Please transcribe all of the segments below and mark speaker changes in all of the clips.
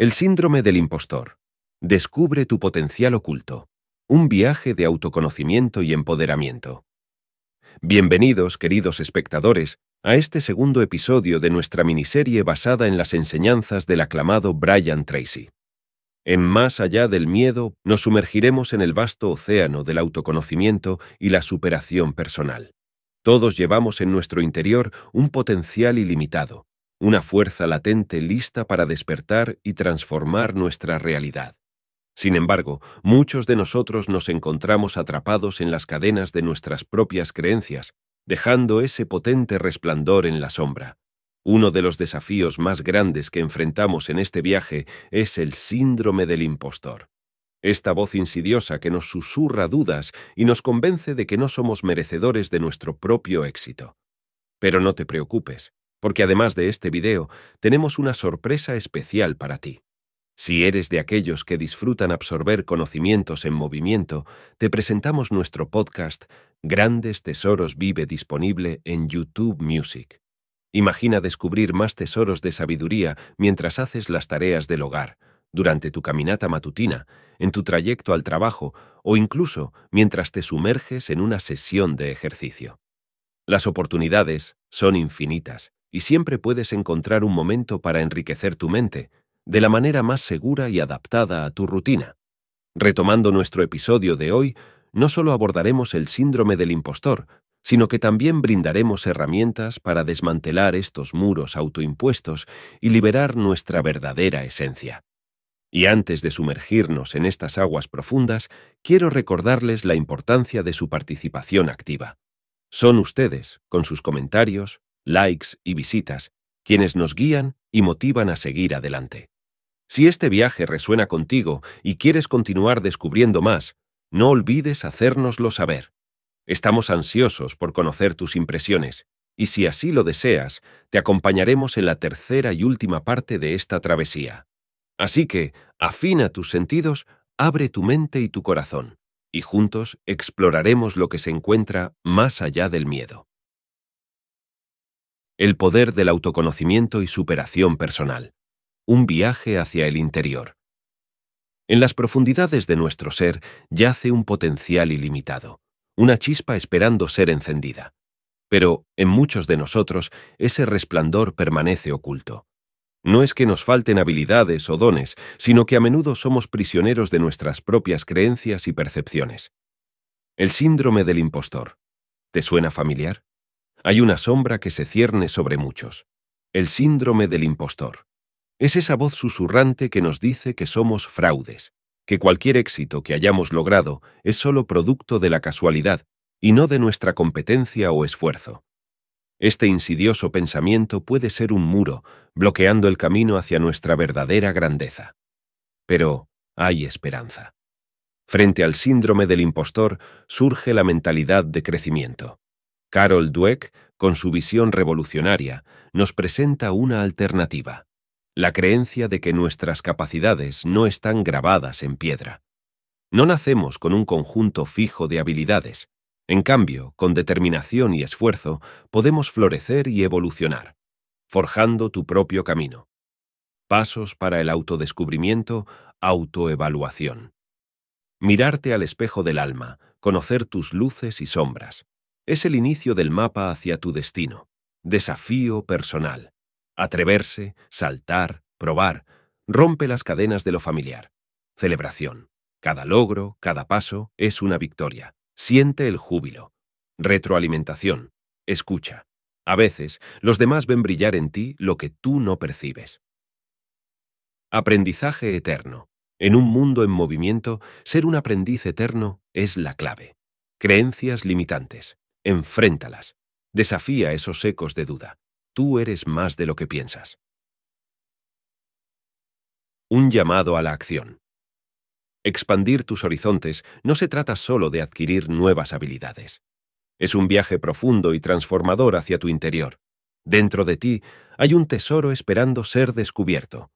Speaker 1: El síndrome del impostor. Descubre tu potencial oculto. Un viaje de autoconocimiento y empoderamiento. Bienvenidos, queridos espectadores, a este segundo episodio de nuestra miniserie basada en las enseñanzas del aclamado Brian Tracy. En Más allá del miedo, nos sumergiremos en el vasto océano del autoconocimiento y la superación personal. Todos llevamos en nuestro interior un potencial ilimitado, una fuerza latente lista para despertar y transformar nuestra realidad. Sin embargo, muchos de nosotros nos encontramos atrapados en las cadenas de nuestras propias creencias, dejando ese potente resplandor en la sombra. Uno de los desafíos más grandes que enfrentamos en este viaje es el síndrome del impostor. Esta voz insidiosa que nos susurra dudas y nos convence de que no somos merecedores de nuestro propio éxito. Pero no te preocupes, porque además de este video, tenemos una sorpresa especial para ti. Si eres de aquellos que disfrutan absorber conocimientos en movimiento, te presentamos nuestro podcast Grandes Tesoros Vive disponible en YouTube Music. Imagina descubrir más tesoros de sabiduría mientras haces las tareas del hogar, durante tu caminata matutina, en tu trayecto al trabajo o incluso mientras te sumerges en una sesión de ejercicio. Las oportunidades son infinitas y siempre puedes encontrar un momento para enriquecer tu mente, de la manera más segura y adaptada a tu rutina. Retomando nuestro episodio de hoy, no solo abordaremos el síndrome del impostor, sino que también brindaremos herramientas para desmantelar estos muros autoimpuestos y liberar nuestra verdadera esencia. Y antes de sumergirnos en estas aguas profundas, quiero recordarles la importancia de su participación activa. Son ustedes, con sus comentarios, likes y visitas, quienes nos guían y motivan a seguir adelante. Si este viaje resuena contigo y quieres continuar descubriendo más, no olvides hacérnoslo saber. Estamos ansiosos por conocer tus impresiones, y si así lo deseas, te acompañaremos en la tercera y última parte de esta travesía. Así que, afina tus sentidos, abre tu mente y tu corazón, y juntos exploraremos lo que se encuentra más allá del miedo. El poder del autoconocimiento y superación personal. Un viaje hacia el interior. En las profundidades de nuestro ser yace un potencial ilimitado, una chispa esperando ser encendida. Pero, en muchos de nosotros, ese resplandor permanece oculto. No es que nos falten habilidades o dones, sino que a menudo somos prisioneros de nuestras propias creencias y percepciones. El síndrome del impostor. ¿Te suena familiar? Hay una sombra que se cierne sobre muchos. El síndrome del impostor. Es esa voz susurrante que nos dice que somos fraudes, que cualquier éxito que hayamos logrado es solo producto de la casualidad y no de nuestra competencia o esfuerzo. Este insidioso pensamiento puede ser un muro, bloqueando el camino hacia nuestra verdadera grandeza. Pero hay esperanza. Frente al síndrome del impostor surge la mentalidad de crecimiento. Carol Dweck, con su visión revolucionaria, nos presenta una alternativa, la creencia de que nuestras capacidades no están grabadas en piedra. No nacemos con un conjunto fijo de habilidades, en cambio, con determinación y esfuerzo podemos florecer y evolucionar, forjando tu propio camino. Pasos para el autodescubrimiento, autoevaluación. Mirarte al espejo del alma, conocer tus luces y sombras, es el inicio del mapa hacia tu destino. Desafío personal. Atreverse, saltar, probar. Rompe las cadenas de lo familiar. Celebración. Cada logro, cada paso es una victoria. Siente el júbilo. Retroalimentación. Escucha. A veces, los demás ven brillar en ti lo que tú no percibes. Aprendizaje eterno. En un mundo en movimiento, ser un aprendiz eterno es la clave. Creencias limitantes. Enfréntalas. Desafía esos ecos de duda. Tú eres más de lo que piensas. Un llamado a la acción. Expandir tus horizontes no se trata solo de adquirir nuevas habilidades. Es un viaje profundo y transformador hacia tu interior. Dentro de ti hay un tesoro esperando ser descubierto.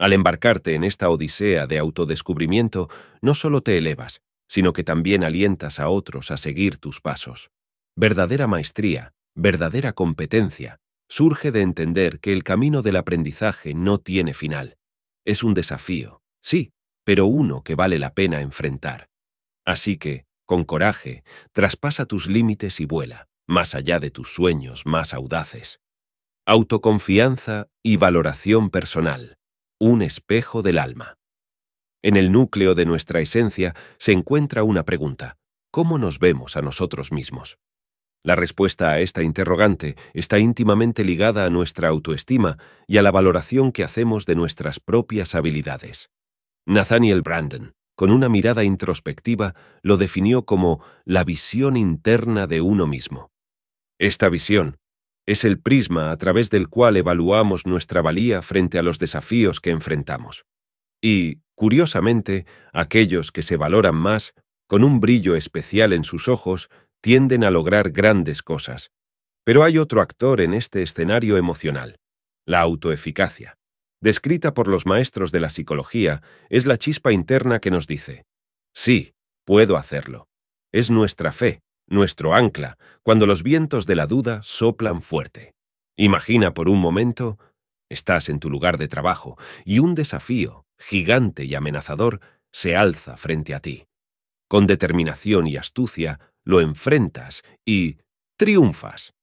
Speaker 1: Al embarcarte en esta odisea de autodescubrimiento, no solo te elevas, sino que también alientas a otros a seguir tus pasos. Verdadera maestría, verdadera competencia, surge de entender que el camino del aprendizaje no tiene final. Es un desafío, sí, pero uno que vale la pena enfrentar. Así que, con coraje, traspasa tus límites y vuela, más allá de tus sueños más audaces. Autoconfianza y valoración personal. Un espejo del alma. En el núcleo de nuestra esencia se encuentra una pregunta. ¿Cómo nos vemos a nosotros mismos? La respuesta a esta interrogante está íntimamente ligada a nuestra autoestima y a la valoración que hacemos de nuestras propias habilidades. Nathaniel Brandon, con una mirada introspectiva, lo definió como la visión interna de uno mismo. Esta visión es el prisma a través del cual evaluamos nuestra valía frente a los desafíos que enfrentamos. Y, curiosamente, aquellos que se valoran más, con un brillo especial en sus ojos, tienden a lograr grandes cosas. Pero hay otro actor en este escenario emocional, la autoeficacia. Descrita por los maestros de la psicología, es la chispa interna que nos dice, sí, puedo hacerlo. Es nuestra fe, nuestro ancla, cuando los vientos de la duda soplan fuerte. Imagina por un momento, estás en tu lugar de trabajo y un desafío, gigante y amenazador, se alza frente a ti. Con determinación y astucia, lo enfrentas y triunfas.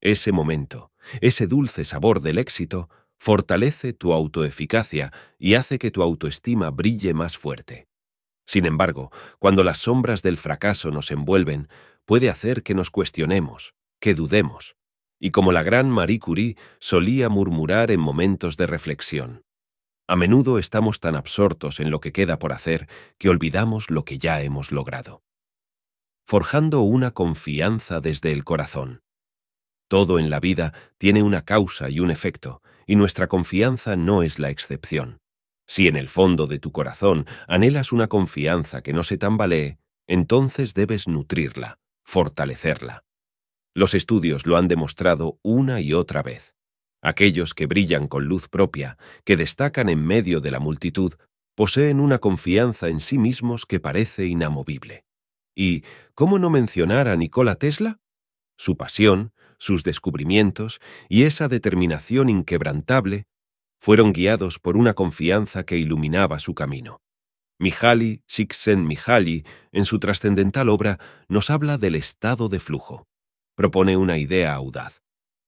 Speaker 1: Ese momento, ese dulce sabor del éxito, fortalece tu autoeficacia y hace que tu autoestima brille más fuerte. Sin embargo, cuando las sombras del fracaso nos envuelven, puede hacer que nos cuestionemos, que dudemos, y como la gran Marie Curie solía murmurar en momentos de reflexión. A menudo estamos tan absortos en lo que queda por hacer que olvidamos lo que ya hemos logrado forjando una confianza desde el corazón. Todo en la vida tiene una causa y un efecto, y nuestra confianza no es la excepción. Si en el fondo de tu corazón anhelas una confianza que no se tambalee, entonces debes nutrirla, fortalecerla. Los estudios lo han demostrado una y otra vez. Aquellos que brillan con luz propia, que destacan en medio de la multitud, poseen una confianza en sí mismos que parece inamovible. ¿Y cómo no mencionar a Nikola Tesla? Su pasión, sus descubrimientos y esa determinación inquebrantable fueron guiados por una confianza que iluminaba su camino. Mihaly Csikszentmihalyi, en su trascendental obra, nos habla del estado de flujo. Propone una idea audaz.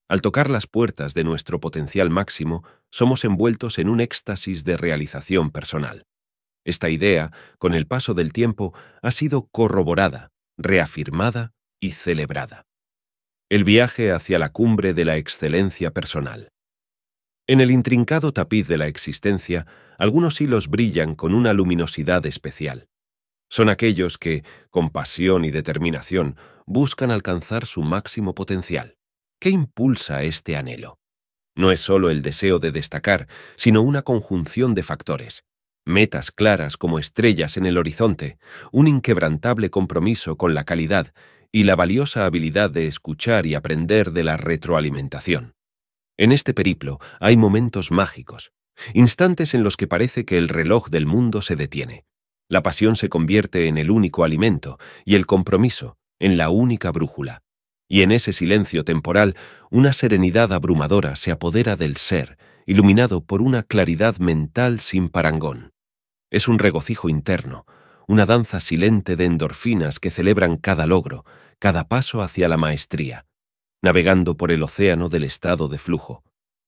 Speaker 1: Al tocar las puertas de nuestro potencial máximo, somos envueltos en un éxtasis de realización personal. Esta idea, con el paso del tiempo, ha sido corroborada, reafirmada y celebrada. El viaje hacia la cumbre de la excelencia personal. En el intrincado tapiz de la existencia, algunos hilos brillan con una luminosidad especial. Son aquellos que, con pasión y determinación, buscan alcanzar su máximo potencial. ¿Qué impulsa este anhelo? No es solo el deseo de destacar, sino una conjunción de factores metas claras como estrellas en el horizonte, un inquebrantable compromiso con la calidad y la valiosa habilidad de escuchar y aprender de la retroalimentación. En este periplo hay momentos mágicos, instantes en los que parece que el reloj del mundo se detiene. La pasión se convierte en el único alimento y el compromiso en la única brújula. Y en ese silencio temporal, una serenidad abrumadora se apodera del ser, iluminado por una claridad mental sin parangón. Es un regocijo interno, una danza silente de endorfinas que celebran cada logro, cada paso hacia la maestría, navegando por el océano del estado de flujo.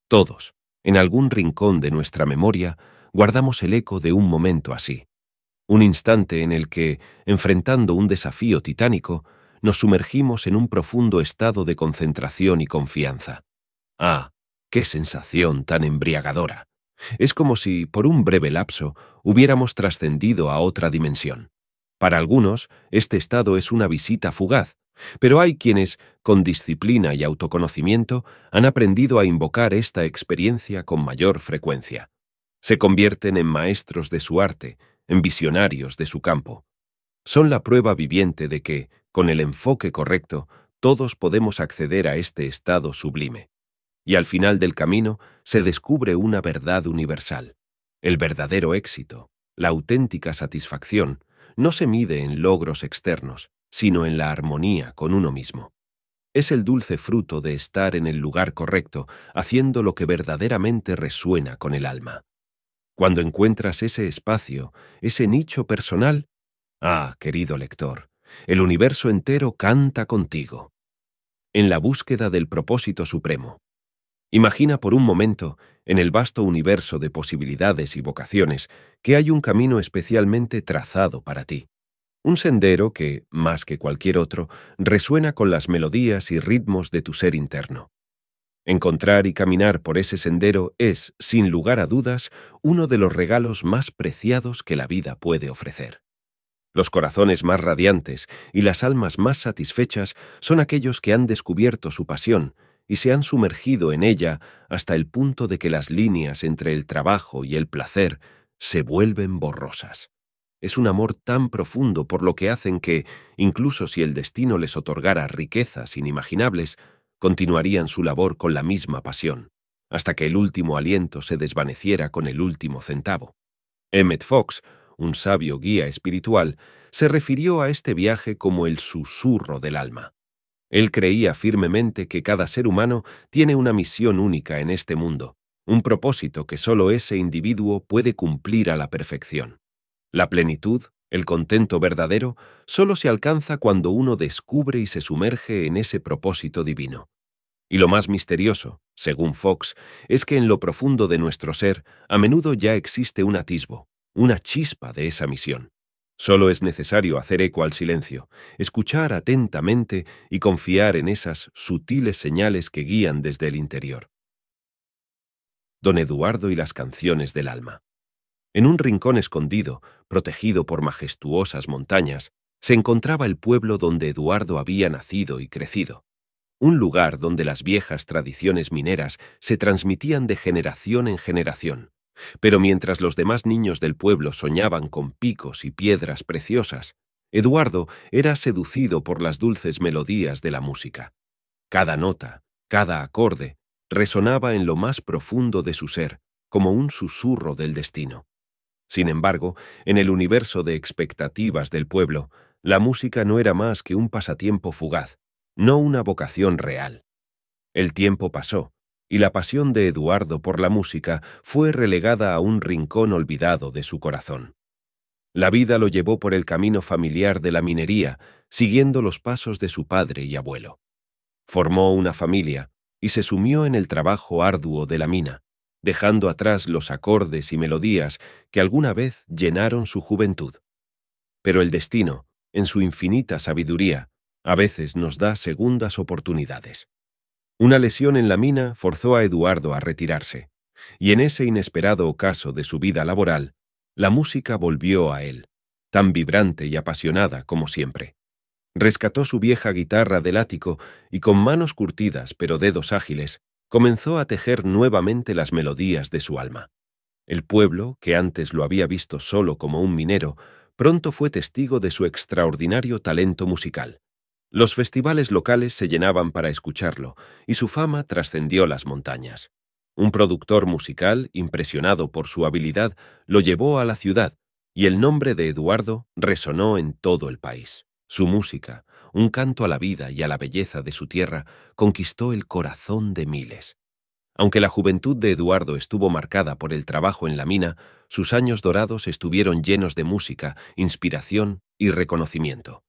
Speaker 1: Todos, en algún rincón de nuestra memoria, guardamos el eco de un momento así. Un instante en el que, enfrentando un desafío titánico, nos sumergimos en un profundo estado de concentración y confianza. ¡Ah! ¡Qué sensación tan embriagadora! Es como si, por un breve lapso, hubiéramos trascendido a otra dimensión. Para algunos, este estado es una visita fugaz, pero hay quienes, con disciplina y autoconocimiento, han aprendido a invocar esta experiencia con mayor frecuencia. Se convierten en maestros de su arte, en visionarios de su campo. Son la prueba viviente de que, con el enfoque correcto, todos podemos acceder a este estado sublime y al final del camino se descubre una verdad universal. El verdadero éxito, la auténtica satisfacción, no se mide en logros externos, sino en la armonía con uno mismo. Es el dulce fruto de estar en el lugar correcto, haciendo lo que verdaderamente resuena con el alma. Cuando encuentras ese espacio, ese nicho personal, ah, querido lector, el universo entero canta contigo. En la búsqueda del propósito supremo, Imagina por un momento, en el vasto universo de posibilidades y vocaciones, que hay un camino especialmente trazado para ti. Un sendero que, más que cualquier otro, resuena con las melodías y ritmos de tu ser interno. Encontrar y caminar por ese sendero es, sin lugar a dudas, uno de los regalos más preciados que la vida puede ofrecer. Los corazones más radiantes y las almas más satisfechas son aquellos que han descubierto su pasión y se han sumergido en ella hasta el punto de que las líneas entre el trabajo y el placer se vuelven borrosas. Es un amor tan profundo por lo que hacen que, incluso si el destino les otorgara riquezas inimaginables, continuarían su labor con la misma pasión, hasta que el último aliento se desvaneciera con el último centavo. Emmet Fox, un sabio guía espiritual, se refirió a este viaje como el susurro del alma. Él creía firmemente que cada ser humano tiene una misión única en este mundo, un propósito que solo ese individuo puede cumplir a la perfección. La plenitud, el contento verdadero, solo se alcanza cuando uno descubre y se sumerge en ese propósito divino. Y lo más misterioso, según Fox, es que en lo profundo de nuestro ser a menudo ya existe un atisbo, una chispa de esa misión. Solo es necesario hacer eco al silencio, escuchar atentamente y confiar en esas sutiles señales que guían desde el interior. Don Eduardo y las canciones del alma. En un rincón escondido, protegido por majestuosas montañas, se encontraba el pueblo donde Eduardo había nacido y crecido, un lugar donde las viejas tradiciones mineras se transmitían de generación en generación, pero mientras los demás niños del pueblo soñaban con picos y piedras preciosas, Eduardo era seducido por las dulces melodías de la música. Cada nota, cada acorde, resonaba en lo más profundo de su ser, como un susurro del destino. Sin embargo, en el universo de expectativas del pueblo, la música no era más que un pasatiempo fugaz, no una vocación real. El tiempo pasó, y la pasión de Eduardo por la música fue relegada a un rincón olvidado de su corazón. La vida lo llevó por el camino familiar de la minería, siguiendo los pasos de su padre y abuelo. Formó una familia y se sumió en el trabajo arduo de la mina, dejando atrás los acordes y melodías que alguna vez llenaron su juventud. Pero el destino, en su infinita sabiduría, a veces nos da segundas oportunidades. Una lesión en la mina forzó a Eduardo a retirarse, y en ese inesperado ocaso de su vida laboral, la música volvió a él, tan vibrante y apasionada como siempre. Rescató su vieja guitarra del ático y con manos curtidas pero dedos ágiles, comenzó a tejer nuevamente las melodías de su alma. El pueblo, que antes lo había visto solo como un minero, pronto fue testigo de su extraordinario talento musical. Los festivales locales se llenaban para escucharlo, y su fama trascendió las montañas. Un productor musical, impresionado por su habilidad, lo llevó a la ciudad, y el nombre de Eduardo resonó en todo el país. Su música, un canto a la vida y a la belleza de su tierra, conquistó el corazón de miles. Aunque la juventud de Eduardo estuvo marcada por el trabajo en la mina, sus años dorados estuvieron llenos de música, inspiración y reconocimiento.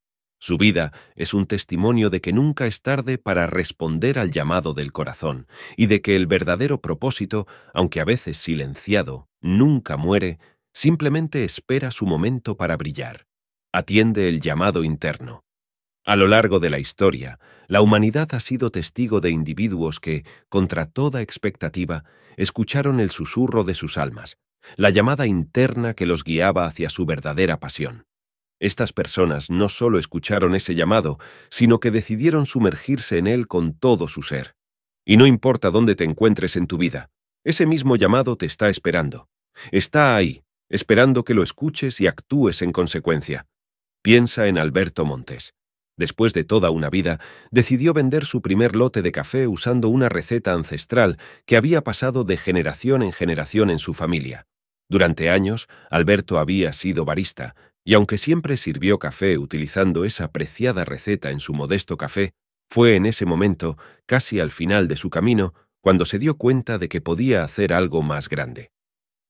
Speaker 1: Su vida es un testimonio de que nunca es tarde para responder al llamado del corazón y de que el verdadero propósito, aunque a veces silenciado, nunca muere, simplemente espera su momento para brillar. Atiende el llamado interno. A lo largo de la historia, la humanidad ha sido testigo de individuos que, contra toda expectativa, escucharon el susurro de sus almas, la llamada interna que los guiaba hacia su verdadera pasión. Estas personas no solo escucharon ese llamado, sino que decidieron sumergirse en él con todo su ser. Y no importa dónde te encuentres en tu vida, ese mismo llamado te está esperando. Está ahí, esperando que lo escuches y actúes en consecuencia. Piensa en Alberto Montes. Después de toda una vida, decidió vender su primer lote de café usando una receta ancestral que había pasado de generación en generación en su familia. Durante años, Alberto había sido barista, y aunque siempre sirvió café utilizando esa preciada receta en su modesto café, fue en ese momento, casi al final de su camino, cuando se dio cuenta de que podía hacer algo más grande.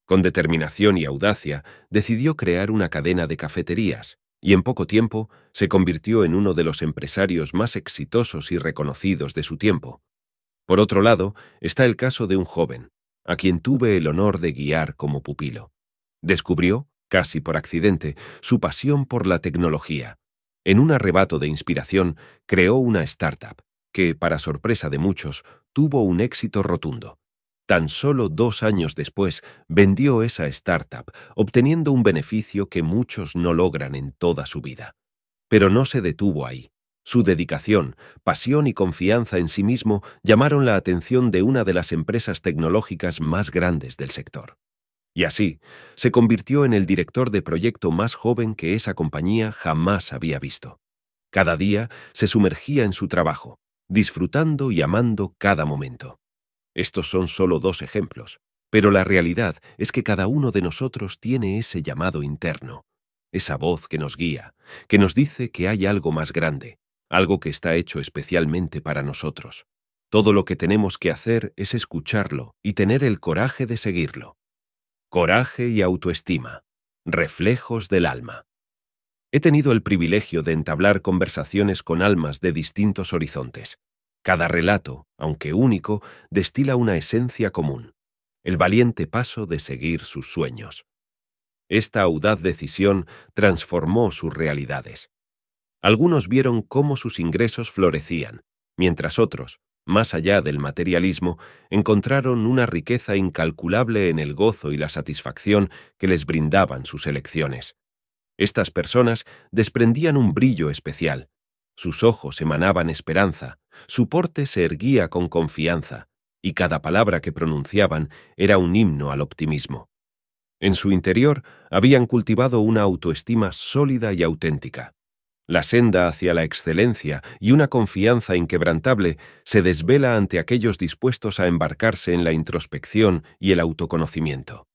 Speaker 1: Con determinación y audacia, decidió crear una cadena de cafeterías, y en poco tiempo se convirtió en uno de los empresarios más exitosos y reconocidos de su tiempo. Por otro lado, está el caso de un joven, a quien tuve el honor de guiar como pupilo. Descubrió, casi por accidente, su pasión por la tecnología. En un arrebato de inspiración, creó una startup, que, para sorpresa de muchos, tuvo un éxito rotundo. Tan solo dos años después vendió esa startup, obteniendo un beneficio que muchos no logran en toda su vida. Pero no se detuvo ahí. Su dedicación, pasión y confianza en sí mismo llamaron la atención de una de las empresas tecnológicas más grandes del sector. Y así, se convirtió en el director de proyecto más joven que esa compañía jamás había visto. Cada día se sumergía en su trabajo, disfrutando y amando cada momento. Estos son solo dos ejemplos, pero la realidad es que cada uno de nosotros tiene ese llamado interno, esa voz que nos guía, que nos dice que hay algo más grande, algo que está hecho especialmente para nosotros. Todo lo que tenemos que hacer es escucharlo y tener el coraje de seguirlo. Coraje y autoestima. Reflejos del alma. He tenido el privilegio de entablar conversaciones con almas de distintos horizontes. Cada relato, aunque único, destila una esencia común, el valiente paso de seguir sus sueños. Esta audaz decisión transformó sus realidades. Algunos vieron cómo sus ingresos florecían, mientras otros, más allá del materialismo, encontraron una riqueza incalculable en el gozo y la satisfacción que les brindaban sus elecciones. Estas personas desprendían un brillo especial. Sus ojos emanaban esperanza, su porte se erguía con confianza, y cada palabra que pronunciaban era un himno al optimismo. En su interior habían cultivado una autoestima sólida y auténtica. La senda hacia la excelencia y una confianza inquebrantable se desvela ante aquellos dispuestos a embarcarse en la introspección y el autoconocimiento.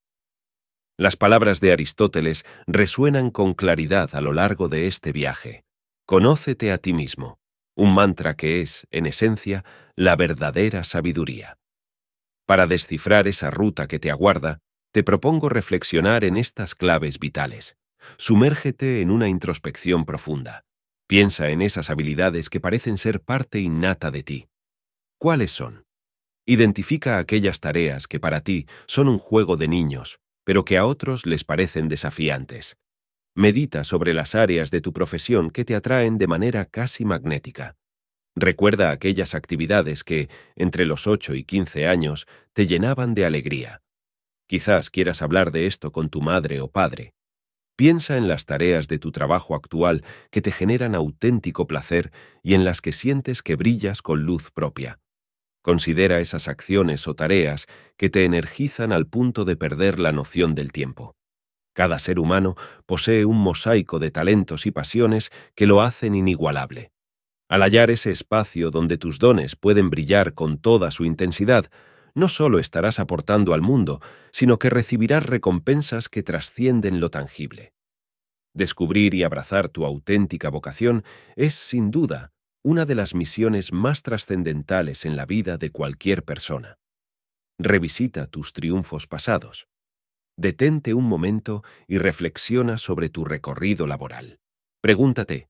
Speaker 1: Las palabras de Aristóteles resuenan con claridad a lo largo de este viaje. Conócete a ti mismo, un mantra que es, en esencia, la verdadera sabiduría. Para descifrar esa ruta que te aguarda, te propongo reflexionar en estas claves vitales. Sumérgete en una introspección profunda. Piensa en esas habilidades que parecen ser parte innata de ti. ¿Cuáles son? Identifica aquellas tareas que para ti son un juego de niños, pero que a otros les parecen desafiantes. Medita sobre las áreas de tu profesión que te atraen de manera casi magnética. Recuerda aquellas actividades que, entre los 8 y 15 años, te llenaban de alegría. Quizás quieras hablar de esto con tu madre o padre, Piensa en las tareas de tu trabajo actual que te generan auténtico placer y en las que sientes que brillas con luz propia. Considera esas acciones o tareas que te energizan al punto de perder la noción del tiempo. Cada ser humano posee un mosaico de talentos y pasiones que lo hacen inigualable. Al hallar ese espacio donde tus dones pueden brillar con toda su intensidad, no solo estarás aportando al mundo, sino que recibirás recompensas que trascienden lo tangible. Descubrir y abrazar tu auténtica vocación es, sin duda, una de las misiones más trascendentales en la vida de cualquier persona. Revisita tus triunfos pasados. Detente un momento y reflexiona sobre tu recorrido laboral. Pregúntate,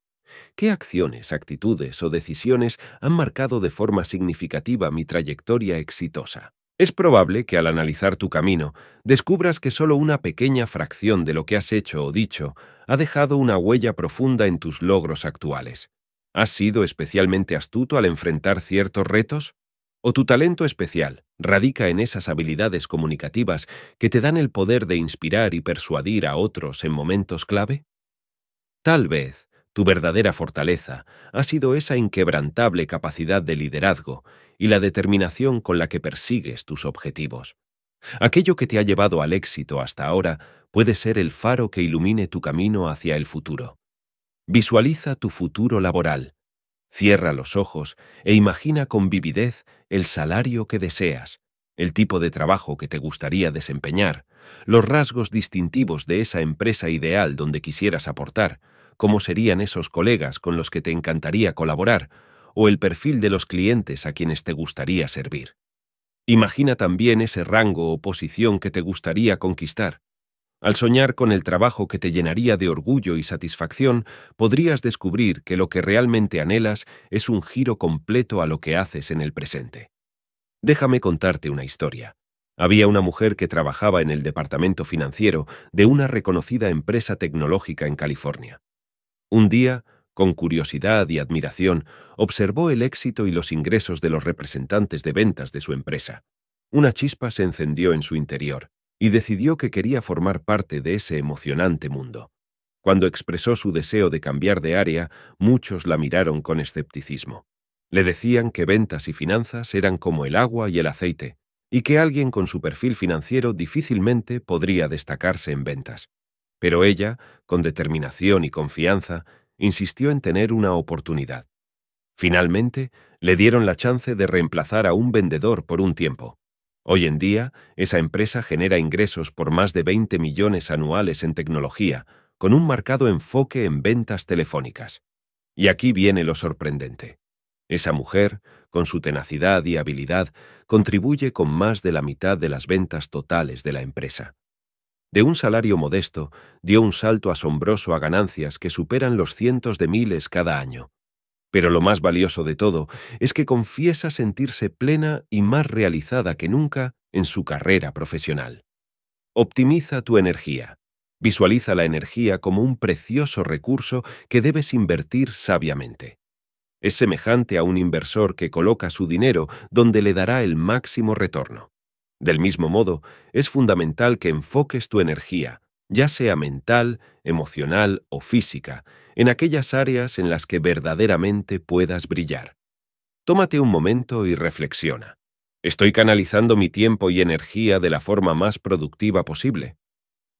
Speaker 1: ¿qué acciones, actitudes o decisiones han marcado de forma significativa mi trayectoria exitosa? Es probable que al analizar tu camino descubras que solo una pequeña fracción de lo que has hecho o dicho ha dejado una huella profunda en tus logros actuales. ¿Has sido especialmente astuto al enfrentar ciertos retos? ¿O tu talento especial radica en esas habilidades comunicativas que te dan el poder de inspirar y persuadir a otros en momentos clave? Tal vez, tu verdadera fortaleza ha sido esa inquebrantable capacidad de liderazgo y la determinación con la que persigues tus objetivos. Aquello que te ha llevado al éxito hasta ahora puede ser el faro que ilumine tu camino hacia el futuro. Visualiza tu futuro laboral. Cierra los ojos e imagina con vividez el salario que deseas, el tipo de trabajo que te gustaría desempeñar, los rasgos distintivos de esa empresa ideal donde quisieras aportar, cómo serían esos colegas con los que te encantaría colaborar o el perfil de los clientes a quienes te gustaría servir. Imagina también ese rango o posición que te gustaría conquistar. Al soñar con el trabajo que te llenaría de orgullo y satisfacción, podrías descubrir que lo que realmente anhelas es un giro completo a lo que haces en el presente. Déjame contarte una historia. Había una mujer que trabajaba en el departamento financiero de una reconocida empresa tecnológica en California. Un día, con curiosidad y admiración, observó el éxito y los ingresos de los representantes de ventas de su empresa. Una chispa se encendió en su interior y decidió que quería formar parte de ese emocionante mundo. Cuando expresó su deseo de cambiar de área, muchos la miraron con escepticismo. Le decían que ventas y finanzas eran como el agua y el aceite, y que alguien con su perfil financiero difícilmente podría destacarse en ventas. Pero ella, con determinación y confianza, insistió en tener una oportunidad. Finalmente, le dieron la chance de reemplazar a un vendedor por un tiempo. Hoy en día, esa empresa genera ingresos por más de 20 millones anuales en tecnología, con un marcado enfoque en ventas telefónicas. Y aquí viene lo sorprendente. Esa mujer, con su tenacidad y habilidad, contribuye con más de la mitad de las ventas totales de la empresa. De un salario modesto, dio un salto asombroso a ganancias que superan los cientos de miles cada año. Pero lo más valioso de todo es que confiesa sentirse plena y más realizada que nunca en su carrera profesional. Optimiza tu energía. Visualiza la energía como un precioso recurso que debes invertir sabiamente. Es semejante a un inversor que coloca su dinero donde le dará el máximo retorno. Del mismo modo, es fundamental que enfoques tu energía, ya sea mental, emocional o física, en aquellas áreas en las que verdaderamente puedas brillar. Tómate un momento y reflexiona. ¿Estoy canalizando mi tiempo y energía de la forma más productiva posible?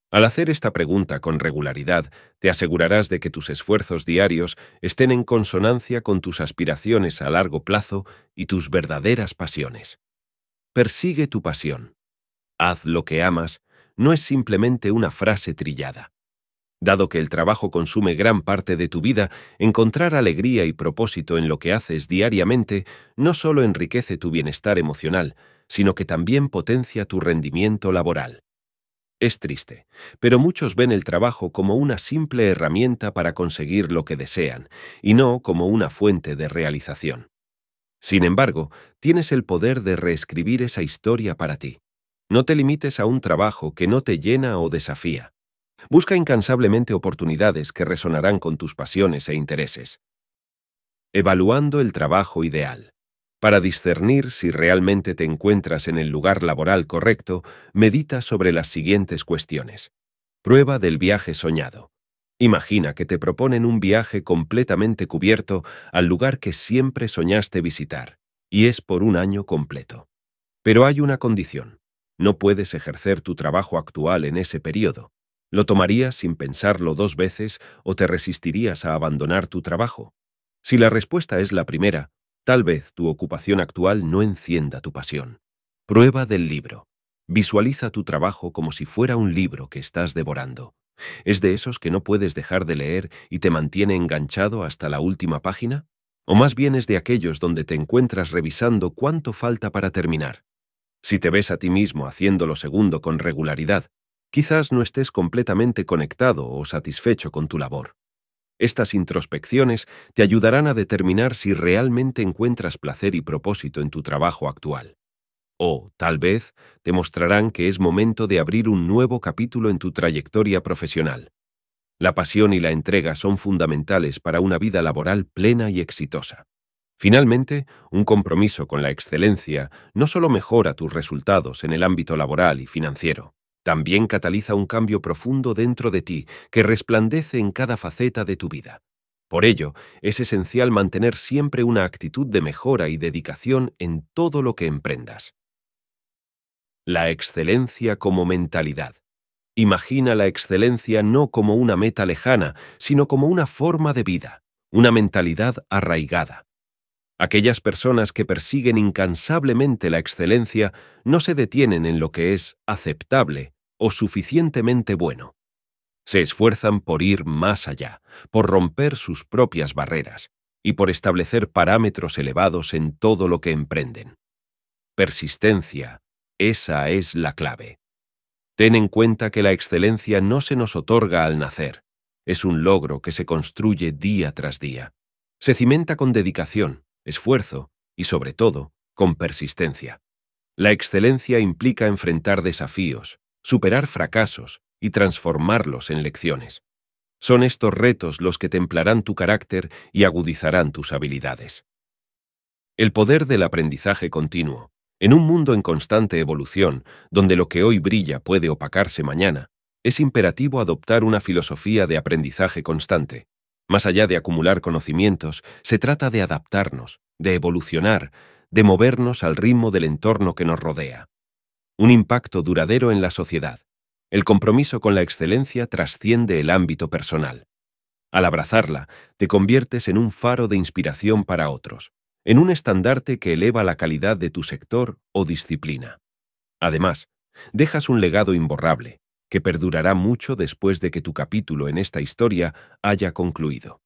Speaker 1: Al hacer esta pregunta con regularidad, te asegurarás de que tus esfuerzos diarios estén en consonancia con tus aspiraciones a largo plazo y tus verdaderas pasiones. Persigue tu pasión. Haz lo que amas no es simplemente una frase trillada. Dado que el trabajo consume gran parte de tu vida, encontrar alegría y propósito en lo que haces diariamente no solo enriquece tu bienestar emocional, sino que también potencia tu rendimiento laboral. Es triste, pero muchos ven el trabajo como una simple herramienta para conseguir lo que desean, y no como una fuente de realización. Sin embargo, tienes el poder de reescribir esa historia para ti. No te limites a un trabajo que no te llena o desafía. Busca incansablemente oportunidades que resonarán con tus pasiones e intereses. Evaluando el trabajo ideal. Para discernir si realmente te encuentras en el lugar laboral correcto, medita sobre las siguientes cuestiones. Prueba del viaje soñado. Imagina que te proponen un viaje completamente cubierto al lugar que siempre soñaste visitar, y es por un año completo. Pero hay una condición. No puedes ejercer tu trabajo actual en ese periodo. Lo tomarías sin pensarlo dos veces o te resistirías a abandonar tu trabajo. Si la respuesta es la primera, tal vez tu ocupación actual no encienda tu pasión. Prueba del libro. Visualiza tu trabajo como si fuera un libro que estás devorando. ¿Es de esos que no puedes dejar de leer y te mantiene enganchado hasta la última página? ¿O más bien es de aquellos donde te encuentras revisando cuánto falta para terminar? Si te ves a ti mismo haciendo lo segundo con regularidad, quizás no estés completamente conectado o satisfecho con tu labor. Estas introspecciones te ayudarán a determinar si realmente encuentras placer y propósito en tu trabajo actual. O, tal vez, te mostrarán que es momento de abrir un nuevo capítulo en tu trayectoria profesional. La pasión y la entrega son fundamentales para una vida laboral plena y exitosa. Finalmente, un compromiso con la excelencia no solo mejora tus resultados en el ámbito laboral y financiero, también cataliza un cambio profundo dentro de ti que resplandece en cada faceta de tu vida. Por ello, es esencial mantener siempre una actitud de mejora y dedicación en todo lo que emprendas la excelencia como mentalidad. Imagina la excelencia no como una meta lejana, sino como una forma de vida, una mentalidad arraigada. Aquellas personas que persiguen incansablemente la excelencia no se detienen en lo que es aceptable o suficientemente bueno. Se esfuerzan por ir más allá, por romper sus propias barreras y por establecer parámetros elevados en todo lo que emprenden. Persistencia, esa es la clave. Ten en cuenta que la excelencia no se nos otorga al nacer. Es un logro que se construye día tras día. Se cimenta con dedicación, esfuerzo y, sobre todo, con persistencia. La excelencia implica enfrentar desafíos, superar fracasos y transformarlos en lecciones. Son estos retos los que templarán tu carácter y agudizarán tus habilidades. El poder del aprendizaje continuo en un mundo en constante evolución, donde lo que hoy brilla puede opacarse mañana, es imperativo adoptar una filosofía de aprendizaje constante. Más allá de acumular conocimientos, se trata de adaptarnos, de evolucionar, de movernos al ritmo del entorno que nos rodea. Un impacto duradero en la sociedad. El compromiso con la excelencia trasciende el ámbito personal. Al abrazarla, te conviertes en un faro de inspiración para otros, en un estandarte que eleva la calidad de tu sector o disciplina. Además, dejas un legado imborrable, que perdurará mucho después de que tu capítulo en esta historia haya concluido.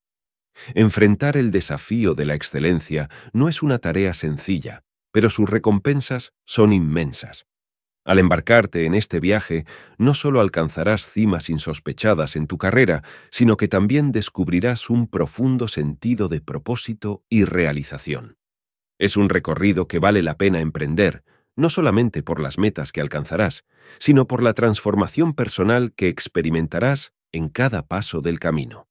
Speaker 1: Enfrentar el desafío de la excelencia no es una tarea sencilla, pero sus recompensas son inmensas. Al embarcarte en este viaje, no solo alcanzarás cimas insospechadas en tu carrera, sino que también descubrirás un profundo sentido de propósito y realización. Es un recorrido que vale la pena emprender, no solamente por las metas que alcanzarás, sino por la transformación personal que experimentarás en cada paso del camino.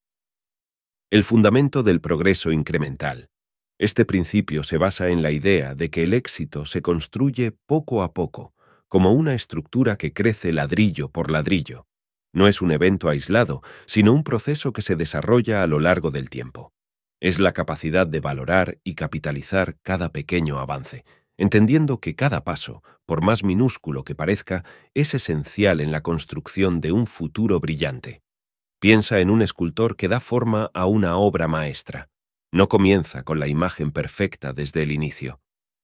Speaker 1: El fundamento del progreso incremental. Este principio se basa en la idea de que el éxito se construye poco a poco, como una estructura que crece ladrillo por ladrillo. No es un evento aislado, sino un proceso que se desarrolla a lo largo del tiempo. Es la capacidad de valorar y capitalizar cada pequeño avance, entendiendo que cada paso, por más minúsculo que parezca, es esencial en la construcción de un futuro brillante. Piensa en un escultor que da forma a una obra maestra. No comienza con la imagen perfecta desde el inicio.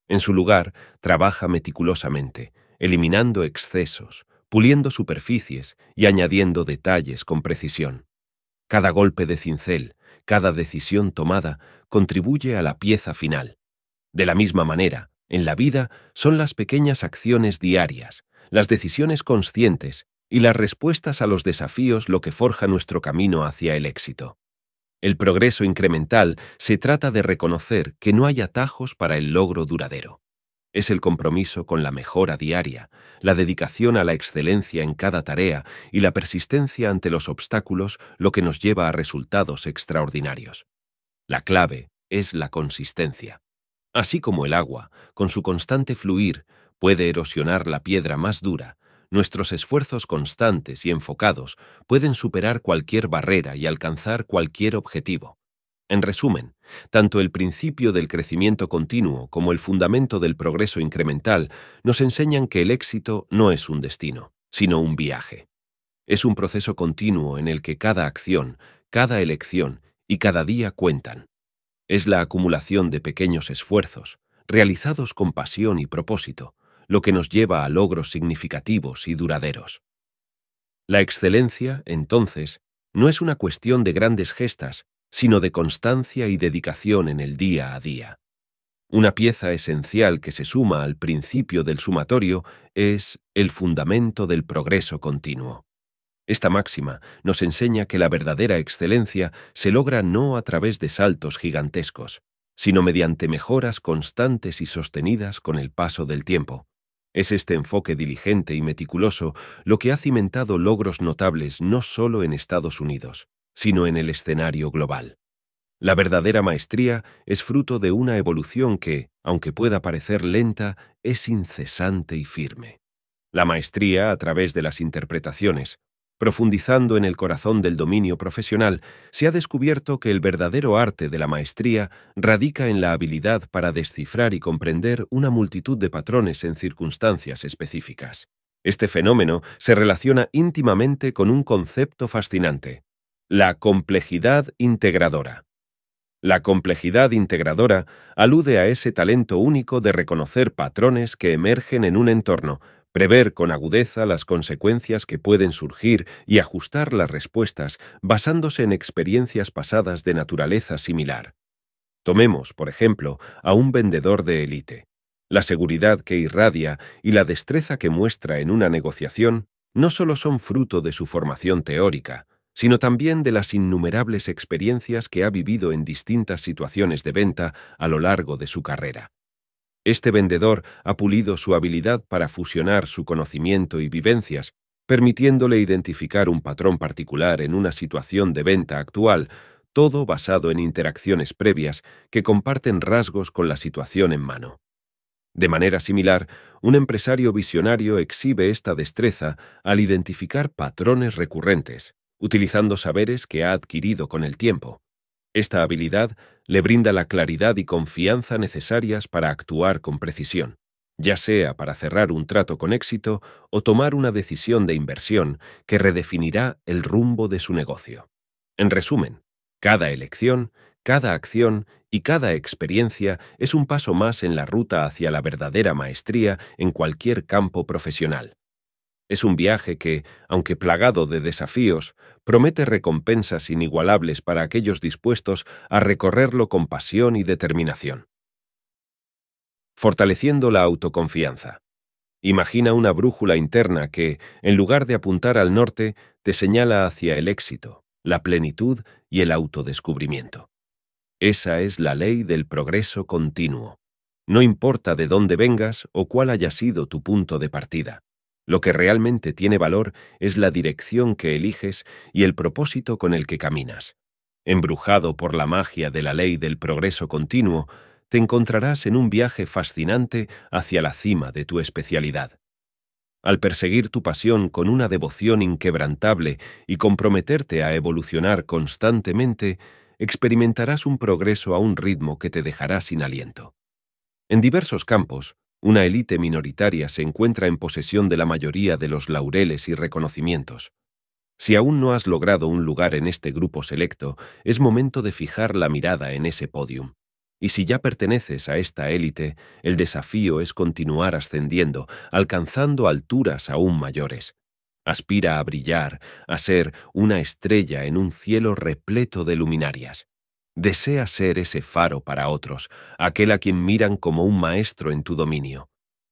Speaker 1: En su lugar, trabaja meticulosamente, eliminando excesos, puliendo superficies y añadiendo detalles con precisión. Cada golpe de cincel, cada decisión tomada, contribuye a la pieza final. De la misma manera, en la vida son las pequeñas acciones diarias, las decisiones conscientes y las respuestas a los desafíos lo que forja nuestro camino hacia el éxito. El progreso incremental se trata de reconocer que no hay atajos para el logro duradero. Es el compromiso con la mejora diaria, la dedicación a la excelencia en cada tarea y la persistencia ante los obstáculos lo que nos lleva a resultados extraordinarios. La clave es la consistencia. Así como el agua, con su constante fluir, puede erosionar la piedra más dura, nuestros esfuerzos constantes y enfocados pueden superar cualquier barrera y alcanzar cualquier objetivo. En resumen, tanto el principio del crecimiento continuo como el fundamento del progreso incremental nos enseñan que el éxito no es un destino, sino un viaje. Es un proceso continuo en el que cada acción, cada elección y cada día cuentan. Es la acumulación de pequeños esfuerzos, realizados con pasión y propósito, lo que nos lleva a logros significativos y duraderos. La excelencia, entonces, no es una cuestión de grandes gestas, sino de constancia y dedicación en el día a día. Una pieza esencial que se suma al principio del sumatorio es el fundamento del progreso continuo. Esta máxima nos enseña que la verdadera excelencia se logra no a través de saltos gigantescos, sino mediante mejoras constantes y sostenidas con el paso del tiempo. Es este enfoque diligente y meticuloso lo que ha cimentado logros notables no solo en Estados Unidos, sino en el escenario global. La verdadera maestría es fruto de una evolución que, aunque pueda parecer lenta, es incesante y firme. La maestría a través de las interpretaciones, profundizando en el corazón del dominio profesional, se ha descubierto que el verdadero arte de la maestría radica en la habilidad para descifrar y comprender una multitud de patrones en circunstancias específicas. Este fenómeno se relaciona íntimamente con un concepto fascinante, la complejidad integradora. La complejidad integradora alude a ese talento único de reconocer patrones que emergen en un entorno, prever con agudeza las consecuencias que pueden surgir y ajustar las respuestas basándose en experiencias pasadas de naturaleza similar. Tomemos, por ejemplo, a un vendedor de élite. La seguridad que irradia y la destreza que muestra en una negociación no solo son fruto de su formación teórica, sino también de las innumerables experiencias que ha vivido en distintas situaciones de venta a lo largo de su carrera. Este vendedor ha pulido su habilidad para fusionar su conocimiento y vivencias, permitiéndole identificar un patrón particular en una situación de venta actual, todo basado en interacciones previas que comparten rasgos con la situación en mano. De manera similar, un empresario visionario exhibe esta destreza al identificar patrones recurrentes, utilizando saberes que ha adquirido con el tiempo. Esta habilidad le brinda la claridad y confianza necesarias para actuar con precisión, ya sea para cerrar un trato con éxito o tomar una decisión de inversión que redefinirá el rumbo de su negocio. En resumen, cada elección, cada acción y cada experiencia es un paso más en la ruta hacia la verdadera maestría en cualquier campo profesional. Es un viaje que, aunque plagado de desafíos, promete recompensas inigualables para aquellos dispuestos a recorrerlo con pasión y determinación. Fortaleciendo la autoconfianza. Imagina una brújula interna que, en lugar de apuntar al norte, te señala hacia el éxito, la plenitud y el autodescubrimiento. Esa es la ley del progreso continuo. No importa de dónde vengas o cuál haya sido tu punto de partida. Lo que realmente tiene valor es la dirección que eliges y el propósito con el que caminas. Embrujado por la magia de la ley del progreso continuo, te encontrarás en un viaje fascinante hacia la cima de tu especialidad. Al perseguir tu pasión con una devoción inquebrantable y comprometerte a evolucionar constantemente, experimentarás un progreso a un ritmo que te dejará sin aliento. En diversos campos, una élite minoritaria se encuentra en posesión de la mayoría de los laureles y reconocimientos. Si aún no has logrado un lugar en este grupo selecto, es momento de fijar la mirada en ese podium. Y si ya perteneces a esta élite, el desafío es continuar ascendiendo, alcanzando alturas aún mayores. Aspira a brillar, a ser una estrella en un cielo repleto de luminarias. Desea ser ese faro para otros, aquel a quien miran como un maestro en tu dominio.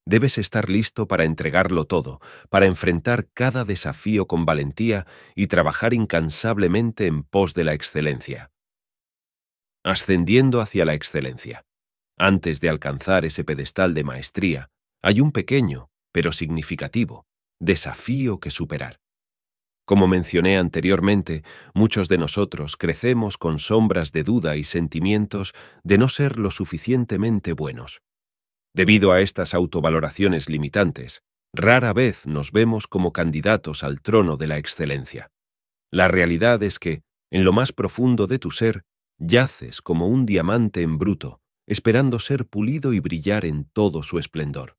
Speaker 1: Debes estar listo para entregarlo todo, para enfrentar cada desafío con valentía y trabajar incansablemente en pos de la excelencia. Ascendiendo hacia la excelencia. Antes de alcanzar ese pedestal de maestría, hay un pequeño, pero significativo, desafío que superar. Como mencioné anteriormente, muchos de nosotros crecemos con sombras de duda y sentimientos de no ser lo suficientemente buenos. Debido a estas autovaloraciones limitantes, rara vez nos vemos como candidatos al trono de la excelencia. La realidad es que, en lo más profundo de tu ser, yaces como un diamante en bruto, esperando ser pulido y brillar en todo su esplendor.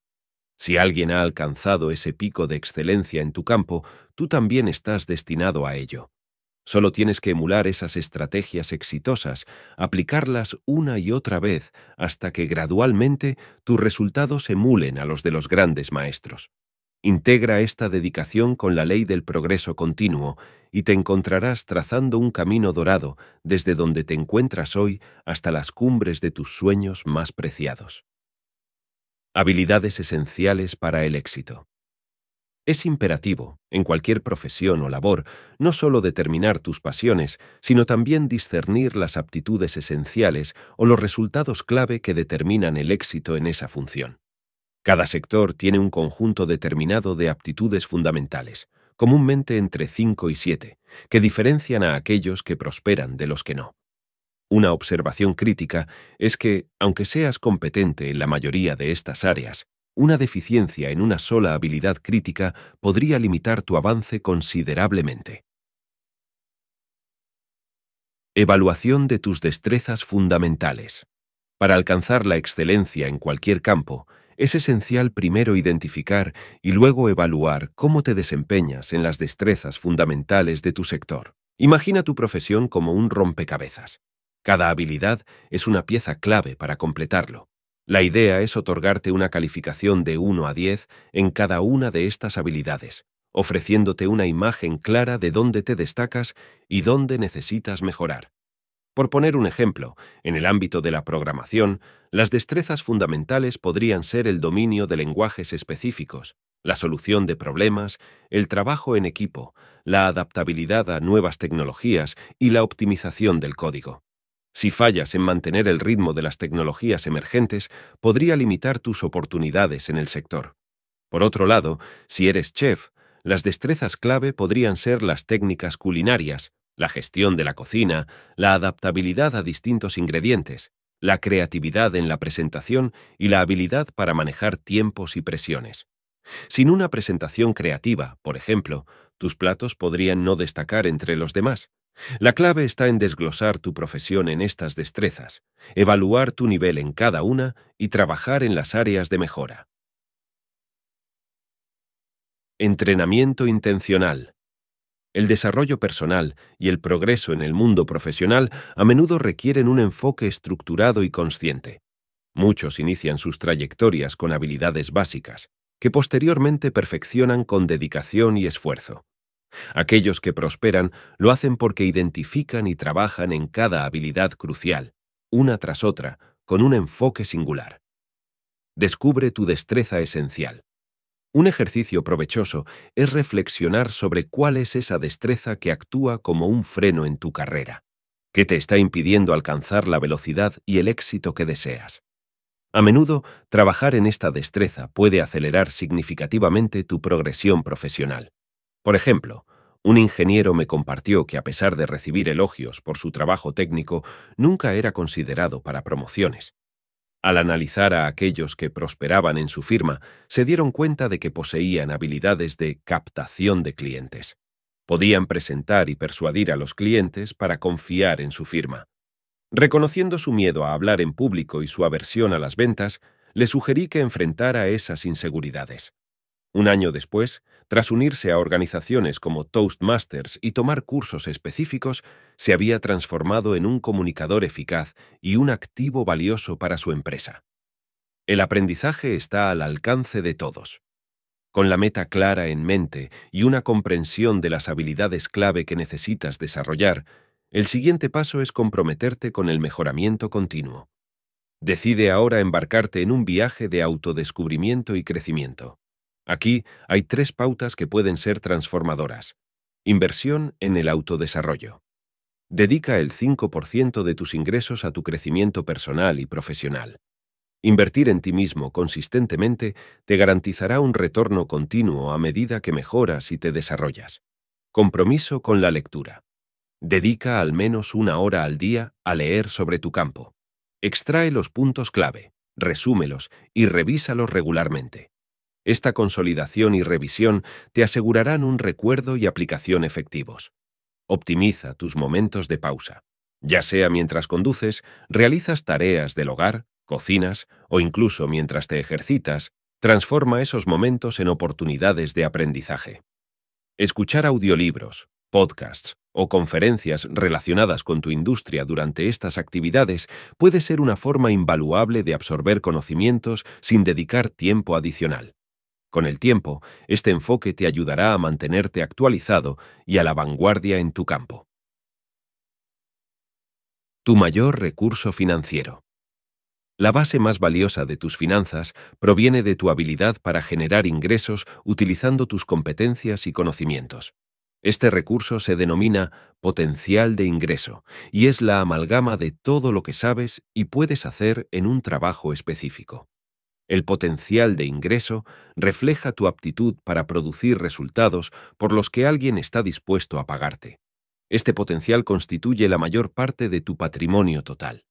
Speaker 1: Si alguien ha alcanzado ese pico de excelencia en tu campo, tú también estás destinado a ello. Solo tienes que emular esas estrategias exitosas, aplicarlas una y otra vez hasta que gradualmente tus resultados emulen a los de los grandes maestros. Integra esta dedicación con la ley del progreso continuo y te encontrarás trazando un camino dorado desde donde te encuentras hoy hasta las cumbres de tus sueños más preciados. Habilidades esenciales para el éxito. Es imperativo, en cualquier profesión o labor, no solo determinar tus pasiones, sino también discernir las aptitudes esenciales o los resultados clave que determinan el éxito en esa función. Cada sector tiene un conjunto determinado de aptitudes fundamentales, comúnmente entre 5 y 7, que diferencian a aquellos que prosperan de los que no. Una observación crítica es que, aunque seas competente en la mayoría de estas áreas, una deficiencia en una sola habilidad crítica podría limitar tu avance considerablemente. Evaluación de tus destrezas fundamentales. Para alcanzar la excelencia en cualquier campo, es esencial primero identificar y luego evaluar cómo te desempeñas en las destrezas fundamentales de tu sector. Imagina tu profesión como un rompecabezas. Cada habilidad es una pieza clave para completarlo. La idea es otorgarte una calificación de 1 a 10 en cada una de estas habilidades, ofreciéndote una imagen clara de dónde te destacas y dónde necesitas mejorar. Por poner un ejemplo, en el ámbito de la programación, las destrezas fundamentales podrían ser el dominio de lenguajes específicos, la solución de problemas, el trabajo en equipo, la adaptabilidad a nuevas tecnologías y la optimización del código. Si fallas en mantener el ritmo de las tecnologías emergentes, podría limitar tus oportunidades en el sector. Por otro lado, si eres chef, las destrezas clave podrían ser las técnicas culinarias, la gestión de la cocina, la adaptabilidad a distintos ingredientes, la creatividad en la presentación y la habilidad para manejar tiempos y presiones. Sin una presentación creativa, por ejemplo, tus platos podrían no destacar entre los demás, la clave está en desglosar tu profesión en estas destrezas, evaluar tu nivel en cada una y trabajar en las áreas de mejora. Entrenamiento intencional. El desarrollo personal y el progreso en el mundo profesional a menudo requieren un enfoque estructurado y consciente. Muchos inician sus trayectorias con habilidades básicas, que posteriormente perfeccionan con dedicación y esfuerzo. Aquellos que prosperan lo hacen porque identifican y trabajan en cada habilidad crucial, una tras otra, con un enfoque singular. Descubre tu destreza esencial. Un ejercicio provechoso es reflexionar sobre cuál es esa destreza que actúa como un freno en tu carrera, que te está impidiendo alcanzar la velocidad y el éxito que deseas. A menudo, trabajar en esta destreza puede acelerar significativamente tu progresión profesional. Por ejemplo, un ingeniero me compartió que a pesar de recibir elogios por su trabajo técnico, nunca era considerado para promociones. Al analizar a aquellos que prosperaban en su firma, se dieron cuenta de que poseían habilidades de captación de clientes. Podían presentar y persuadir a los clientes para confiar en su firma. Reconociendo su miedo a hablar en público y su aversión a las ventas, le sugerí que enfrentara esas inseguridades. Un año después, tras unirse a organizaciones como Toastmasters y tomar cursos específicos, se había transformado en un comunicador eficaz y un activo valioso para su empresa. El aprendizaje está al alcance de todos. Con la meta clara en mente y una comprensión de las habilidades clave que necesitas desarrollar, el siguiente paso es comprometerte con el mejoramiento continuo. Decide ahora embarcarte en un viaje de autodescubrimiento y crecimiento. Aquí hay tres pautas que pueden ser transformadoras. Inversión en el autodesarrollo. Dedica el 5% de tus ingresos a tu crecimiento personal y profesional. Invertir en ti mismo consistentemente te garantizará un retorno continuo a medida que mejoras y te desarrollas. Compromiso con la lectura. Dedica al menos una hora al día a leer sobre tu campo. Extrae los puntos clave, resúmelos y revísalos regularmente. Esta consolidación y revisión te asegurarán un recuerdo y aplicación efectivos. Optimiza tus momentos de pausa, ya sea mientras conduces, realizas tareas del hogar, cocinas o incluso mientras te ejercitas, transforma esos momentos en oportunidades de aprendizaje. Escuchar audiolibros, podcasts o conferencias relacionadas con tu industria durante estas actividades puede ser una forma invaluable de absorber conocimientos sin dedicar tiempo adicional. Con el tiempo, este enfoque te ayudará a mantenerte actualizado y a la vanguardia en tu campo. Tu mayor recurso financiero. La base más valiosa de tus finanzas proviene de tu habilidad para generar ingresos utilizando tus competencias y conocimientos. Este recurso se denomina potencial de ingreso y es la amalgama de todo lo que sabes y puedes hacer en un trabajo específico. El potencial de ingreso refleja tu aptitud para producir resultados por los que alguien está dispuesto a pagarte. Este potencial constituye la mayor parte de tu patrimonio total.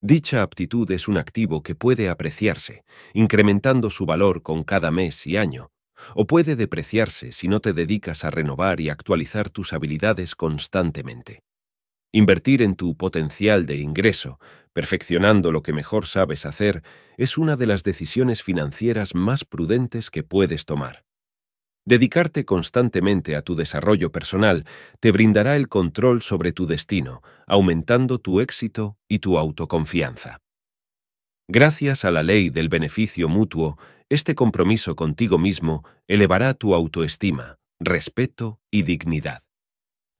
Speaker 1: Dicha aptitud es un activo que puede apreciarse, incrementando su valor con cada mes y año, o puede depreciarse si no te dedicas a renovar y actualizar tus habilidades constantemente. Invertir en tu potencial de ingreso, perfeccionando lo que mejor sabes hacer, es una de las decisiones financieras más prudentes que puedes tomar. Dedicarte constantemente a tu desarrollo personal te brindará el control sobre tu destino, aumentando tu éxito y tu autoconfianza. Gracias a la ley del beneficio mutuo, este compromiso contigo mismo elevará tu autoestima, respeto y dignidad.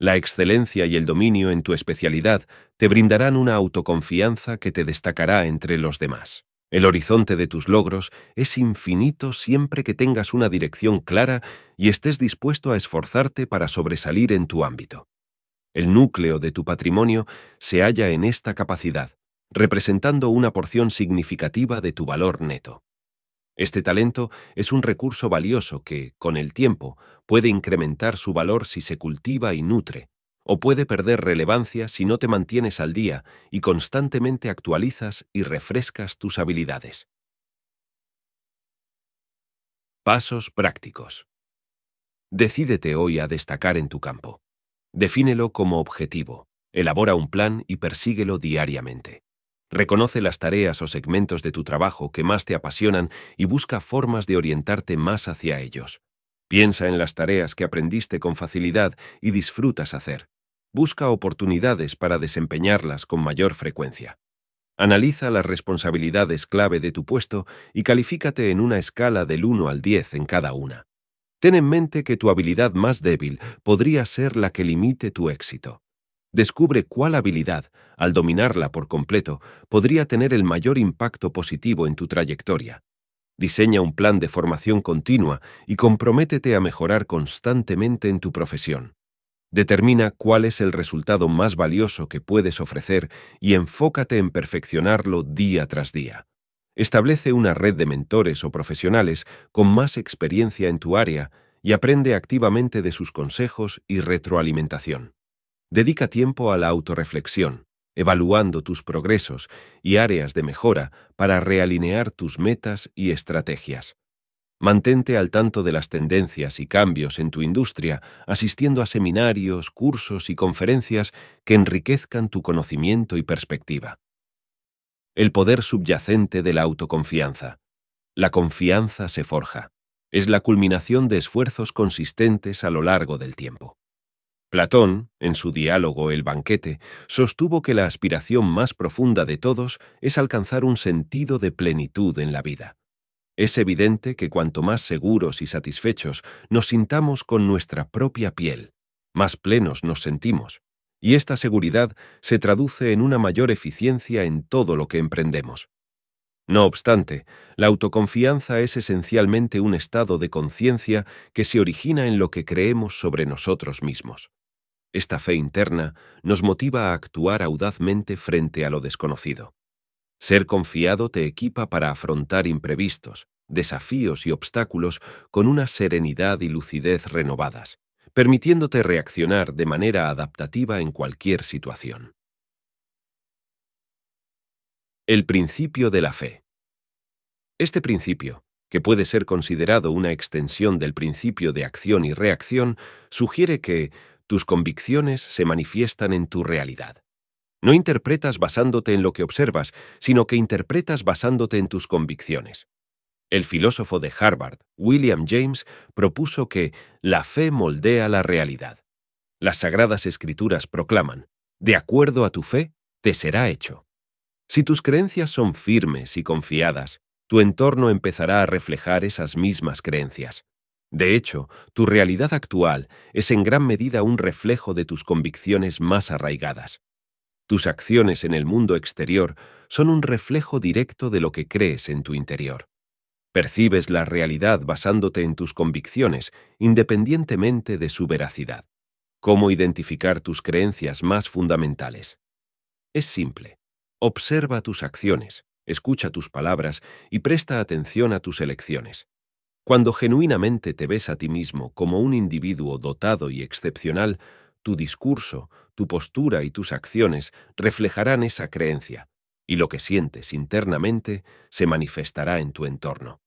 Speaker 1: La excelencia y el dominio en tu especialidad te brindarán una autoconfianza que te destacará entre los demás. El horizonte de tus logros es infinito siempre que tengas una dirección clara y estés dispuesto a esforzarte para sobresalir en tu ámbito. El núcleo de tu patrimonio se halla en esta capacidad, representando una porción significativa de tu valor neto. Este talento es un recurso valioso que, con el tiempo, puede incrementar su valor si se cultiva y nutre, o puede perder relevancia si no te mantienes al día y constantemente actualizas y refrescas tus habilidades. Pasos prácticos. Decídete hoy a destacar en tu campo. Defínelo como objetivo, elabora un plan y persíguelo diariamente. Reconoce las tareas o segmentos de tu trabajo que más te apasionan y busca formas de orientarte más hacia ellos. Piensa en las tareas que aprendiste con facilidad y disfrutas hacer. Busca oportunidades para desempeñarlas con mayor frecuencia. Analiza las responsabilidades clave de tu puesto y califícate en una escala del 1 al 10 en cada una. Ten en mente que tu habilidad más débil podría ser la que limite tu éxito descubre cuál habilidad, al dominarla por completo, podría tener el mayor impacto positivo en tu trayectoria. Diseña un plan de formación continua y comprométete a mejorar constantemente en tu profesión. Determina cuál es el resultado más valioso que puedes ofrecer y enfócate en perfeccionarlo día tras día. Establece una red de mentores o profesionales con más experiencia en tu área y aprende activamente de sus consejos y retroalimentación. Dedica tiempo a la autorreflexión, evaluando tus progresos y áreas de mejora para realinear tus metas y estrategias. Mantente al tanto de las tendencias y cambios en tu industria, asistiendo a seminarios, cursos y conferencias que enriquezcan tu conocimiento y perspectiva. El poder subyacente de la autoconfianza. La confianza se forja. Es la culminación de esfuerzos consistentes a lo largo del tiempo. Platón, en su diálogo El banquete, sostuvo que la aspiración más profunda de todos es alcanzar un sentido de plenitud en la vida. Es evidente que cuanto más seguros y satisfechos nos sintamos con nuestra propia piel, más plenos nos sentimos, y esta seguridad se traduce en una mayor eficiencia en todo lo que emprendemos. No obstante, la autoconfianza es esencialmente un estado de conciencia que se origina en lo que creemos sobre nosotros mismos. Esta fe interna nos motiva a actuar audazmente frente a lo desconocido. Ser confiado te equipa para afrontar imprevistos, desafíos y obstáculos con una serenidad y lucidez renovadas, permitiéndote reaccionar de manera adaptativa en cualquier situación. El principio de la fe. Este principio, que puede ser considerado una extensión del principio de acción y reacción, sugiere que, tus convicciones se manifiestan en tu realidad. No interpretas basándote en lo que observas, sino que interpretas basándote en tus convicciones. El filósofo de Harvard, William James, propuso que la fe moldea la realidad. Las sagradas escrituras proclaman, de acuerdo a tu fe, te será hecho. Si tus creencias son firmes y confiadas, tu entorno empezará a reflejar esas mismas creencias. De hecho, tu realidad actual es en gran medida un reflejo de tus convicciones más arraigadas. Tus acciones en el mundo exterior son un reflejo directo de lo que crees en tu interior. Percibes la realidad basándote en tus convicciones, independientemente de su veracidad. ¿Cómo identificar tus creencias más fundamentales? Es simple. Observa tus acciones, escucha tus palabras y presta atención a tus elecciones. Cuando genuinamente te ves a ti mismo como un individuo dotado y excepcional, tu discurso, tu postura y tus acciones reflejarán esa creencia, y lo que sientes internamente se manifestará en tu entorno.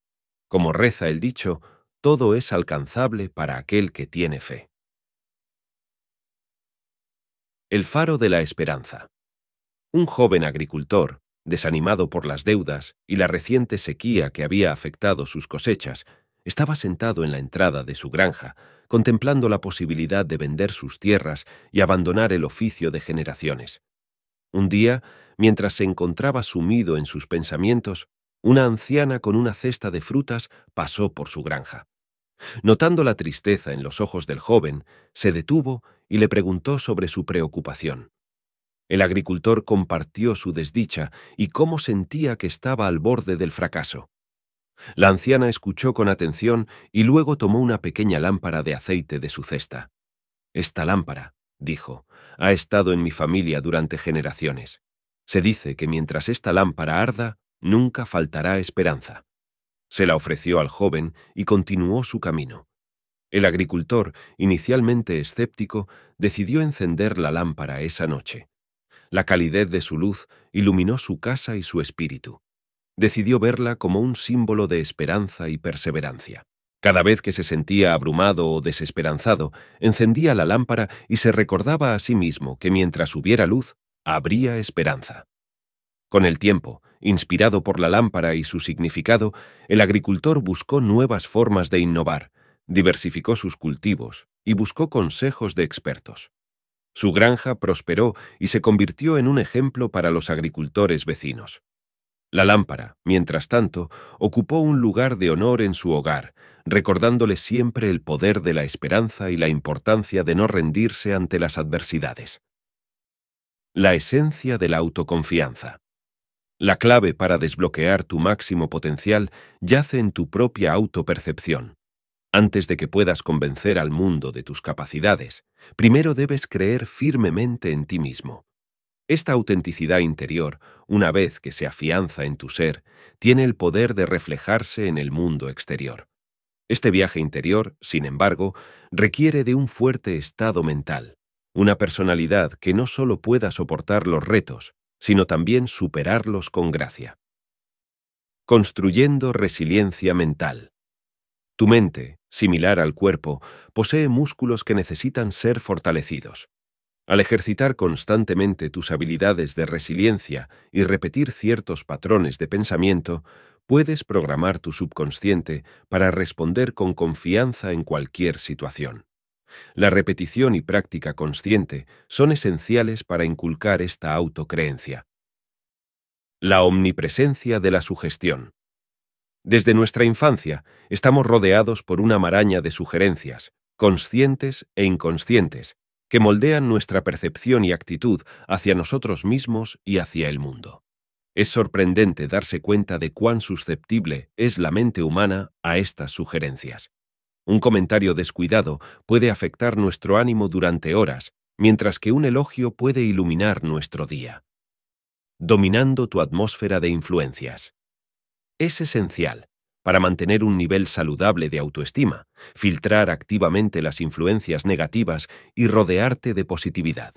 Speaker 1: Como reza el dicho, todo es alcanzable para aquel que tiene fe. El faro de la esperanza. Un joven agricultor, desanimado por las deudas y la reciente sequía que había afectado sus cosechas, estaba sentado en la entrada de su granja, contemplando la posibilidad de vender sus tierras y abandonar el oficio de generaciones. Un día, mientras se encontraba sumido en sus pensamientos, una anciana con una cesta de frutas pasó por su granja. Notando la tristeza en los ojos del joven, se detuvo y le preguntó sobre su preocupación. El agricultor compartió su desdicha y cómo sentía que estaba al borde del fracaso. La anciana escuchó con atención y luego tomó una pequeña lámpara de aceite de su cesta. Esta lámpara, dijo, ha estado en mi familia durante generaciones. Se dice que mientras esta lámpara arda, nunca faltará esperanza. Se la ofreció al joven y continuó su camino. El agricultor, inicialmente escéptico, decidió encender la lámpara esa noche. La calidez de su luz iluminó su casa y su espíritu decidió verla como un símbolo de esperanza y perseverancia. Cada vez que se sentía abrumado o desesperanzado, encendía la lámpara y se recordaba a sí mismo que mientras hubiera luz, habría esperanza. Con el tiempo, inspirado por la lámpara y su significado, el agricultor buscó nuevas formas de innovar, diversificó sus cultivos y buscó consejos de expertos. Su granja prosperó y se convirtió en un ejemplo para los agricultores vecinos. La lámpara, mientras tanto, ocupó un lugar de honor en su hogar, recordándole siempre el poder de la esperanza y la importancia de no rendirse ante las adversidades. La esencia de la autoconfianza. La clave para desbloquear tu máximo potencial yace en tu propia autopercepción. Antes de que puedas convencer al mundo de tus capacidades, primero debes creer firmemente en ti mismo. Esta autenticidad interior, una vez que se afianza en tu ser, tiene el poder de reflejarse en el mundo exterior. Este viaje interior, sin embargo, requiere de un fuerte estado mental, una personalidad que no solo pueda soportar los retos, sino también superarlos con gracia. Construyendo resiliencia mental. Tu mente, similar al cuerpo, posee músculos que necesitan ser fortalecidos. Al ejercitar constantemente tus habilidades de resiliencia y repetir ciertos patrones de pensamiento, puedes programar tu subconsciente para responder con confianza en cualquier situación. La repetición y práctica consciente son esenciales para inculcar esta autocreencia. La omnipresencia de la sugestión. Desde nuestra infancia estamos rodeados por una maraña de sugerencias, conscientes e inconscientes, que moldean nuestra percepción y actitud hacia nosotros mismos y hacia el mundo. Es sorprendente darse cuenta de cuán susceptible es la mente humana a estas sugerencias. Un comentario descuidado puede afectar nuestro ánimo durante horas, mientras que un elogio puede iluminar nuestro día. Dominando tu atmósfera de influencias. Es esencial para mantener un nivel saludable de autoestima, filtrar activamente las influencias negativas y rodearte de positividad.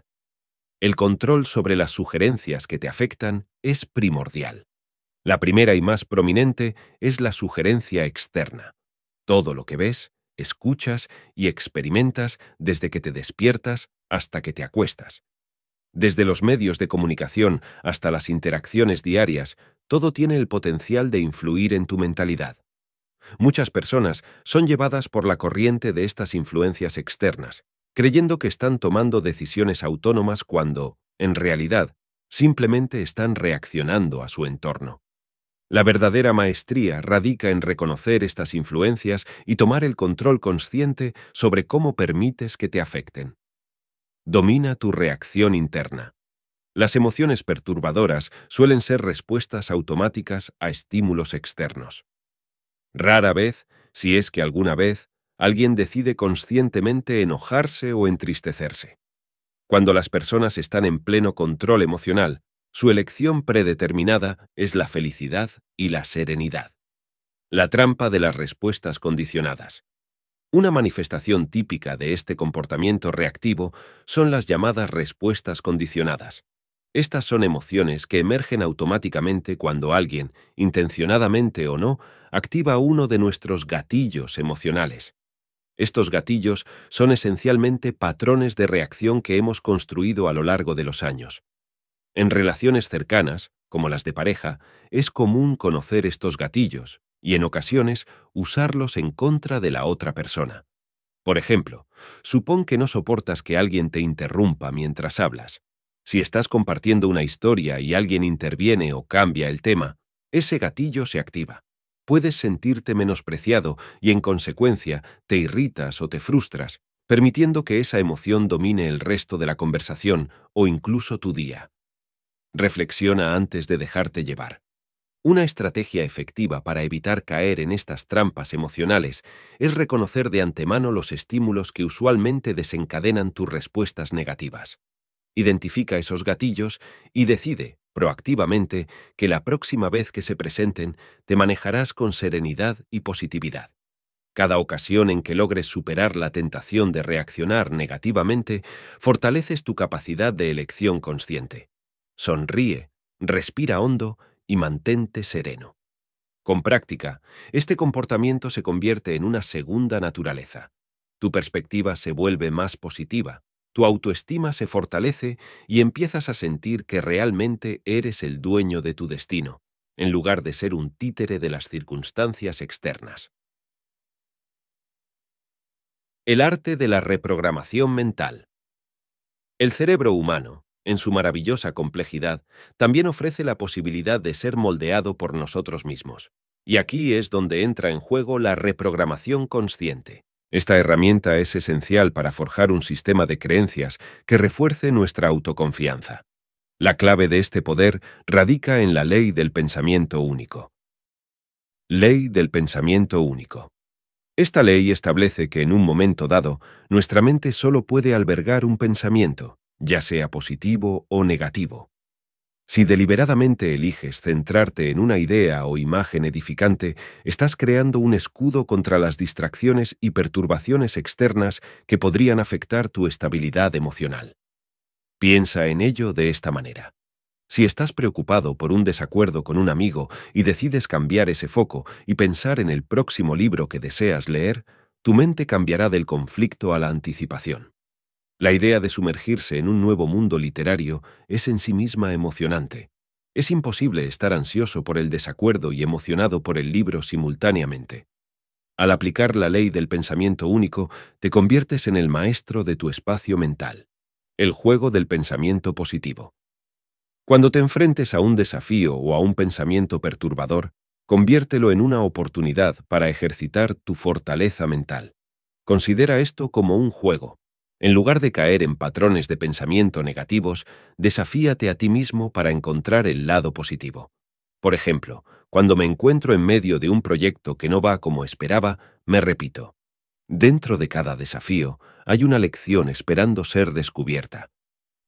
Speaker 1: El control sobre las sugerencias que te afectan es primordial. La primera y más prominente es la sugerencia externa. Todo lo que ves, escuchas y experimentas desde que te despiertas hasta que te acuestas. Desde los medios de comunicación hasta las interacciones diarias, todo tiene el potencial de influir en tu mentalidad. Muchas personas son llevadas por la corriente de estas influencias externas, creyendo que están tomando decisiones autónomas cuando, en realidad, simplemente están reaccionando a su entorno. La verdadera maestría radica en reconocer estas influencias y tomar el control consciente sobre cómo permites que te afecten. Domina tu reacción interna. Las emociones perturbadoras suelen ser respuestas automáticas a estímulos externos. Rara vez, si es que alguna vez, alguien decide conscientemente enojarse o entristecerse. Cuando las personas están en pleno control emocional, su elección predeterminada es la felicidad y la serenidad. La trampa de las respuestas condicionadas. Una manifestación típica de este comportamiento reactivo son las llamadas respuestas condicionadas. Estas son emociones que emergen automáticamente cuando alguien, intencionadamente o no, activa uno de nuestros gatillos emocionales. Estos gatillos son esencialmente patrones de reacción que hemos construido a lo largo de los años. En relaciones cercanas, como las de pareja, es común conocer estos gatillos y en ocasiones usarlos en contra de la otra persona. Por ejemplo, supón que no soportas que alguien te interrumpa mientras hablas. Si estás compartiendo una historia y alguien interviene o cambia el tema, ese gatillo se activa. Puedes sentirte menospreciado y en consecuencia te irritas o te frustras, permitiendo que esa emoción domine el resto de la conversación o incluso tu día. Reflexiona antes de dejarte llevar. Una estrategia efectiva para evitar caer en estas trampas emocionales es reconocer de antemano los estímulos que usualmente desencadenan tus respuestas negativas identifica esos gatillos y decide, proactivamente, que la próxima vez que se presenten te manejarás con serenidad y positividad. Cada ocasión en que logres superar la tentación de reaccionar negativamente, fortaleces tu capacidad de elección consciente. Sonríe, respira hondo y mantente sereno. Con práctica, este comportamiento se convierte en una segunda naturaleza. Tu perspectiva se vuelve más positiva, tu autoestima se fortalece y empiezas a sentir que realmente eres el dueño de tu destino, en lugar de ser un títere de las circunstancias externas. El arte de la reprogramación mental. El cerebro humano, en su maravillosa complejidad, también ofrece la posibilidad de ser moldeado por nosotros mismos. Y aquí es donde entra en juego la reprogramación consciente. Esta herramienta es esencial para forjar un sistema de creencias que refuerce nuestra autoconfianza. La clave de este poder radica en la ley del pensamiento único. Ley del pensamiento único. Esta ley establece que en un momento dado, nuestra mente solo puede albergar un pensamiento, ya sea positivo o negativo. Si deliberadamente eliges centrarte en una idea o imagen edificante, estás creando un escudo contra las distracciones y perturbaciones externas que podrían afectar tu estabilidad emocional. Piensa en ello de esta manera. Si estás preocupado por un desacuerdo con un amigo y decides cambiar ese foco y pensar en el próximo libro que deseas leer, tu mente cambiará del conflicto a la anticipación. La idea de sumergirse en un nuevo mundo literario es en sí misma emocionante. Es imposible estar ansioso por el desacuerdo y emocionado por el libro simultáneamente. Al aplicar la ley del pensamiento único, te conviertes en el maestro de tu espacio mental, el juego del pensamiento positivo. Cuando te enfrentes a un desafío o a un pensamiento perturbador, conviértelo en una oportunidad para ejercitar tu fortaleza mental. Considera esto como un juego, en lugar de caer en patrones de pensamiento negativos, desafíate a ti mismo para encontrar el lado positivo. Por ejemplo, cuando me encuentro en medio de un proyecto que no va como esperaba, me repito, dentro de cada desafío hay una lección esperando ser descubierta.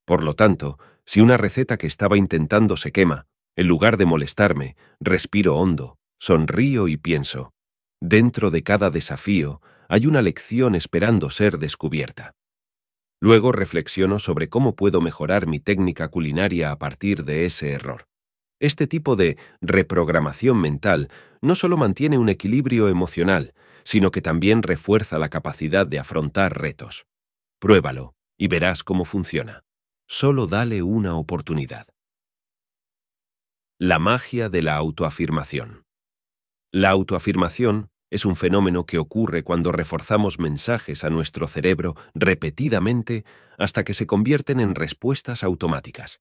Speaker 1: Por lo tanto, si una receta que estaba intentando se quema, en lugar de molestarme, respiro hondo, sonrío y pienso, dentro de cada desafío hay una lección esperando ser descubierta. Luego reflexiono sobre cómo puedo mejorar mi técnica culinaria a partir de ese error. Este tipo de reprogramación mental no solo mantiene un equilibrio emocional, sino que también refuerza la capacidad de afrontar retos. Pruébalo y verás cómo funciona. Solo dale una oportunidad. La magia de la autoafirmación. La autoafirmación es un fenómeno que ocurre cuando reforzamos mensajes a nuestro cerebro repetidamente hasta que se convierten en respuestas automáticas.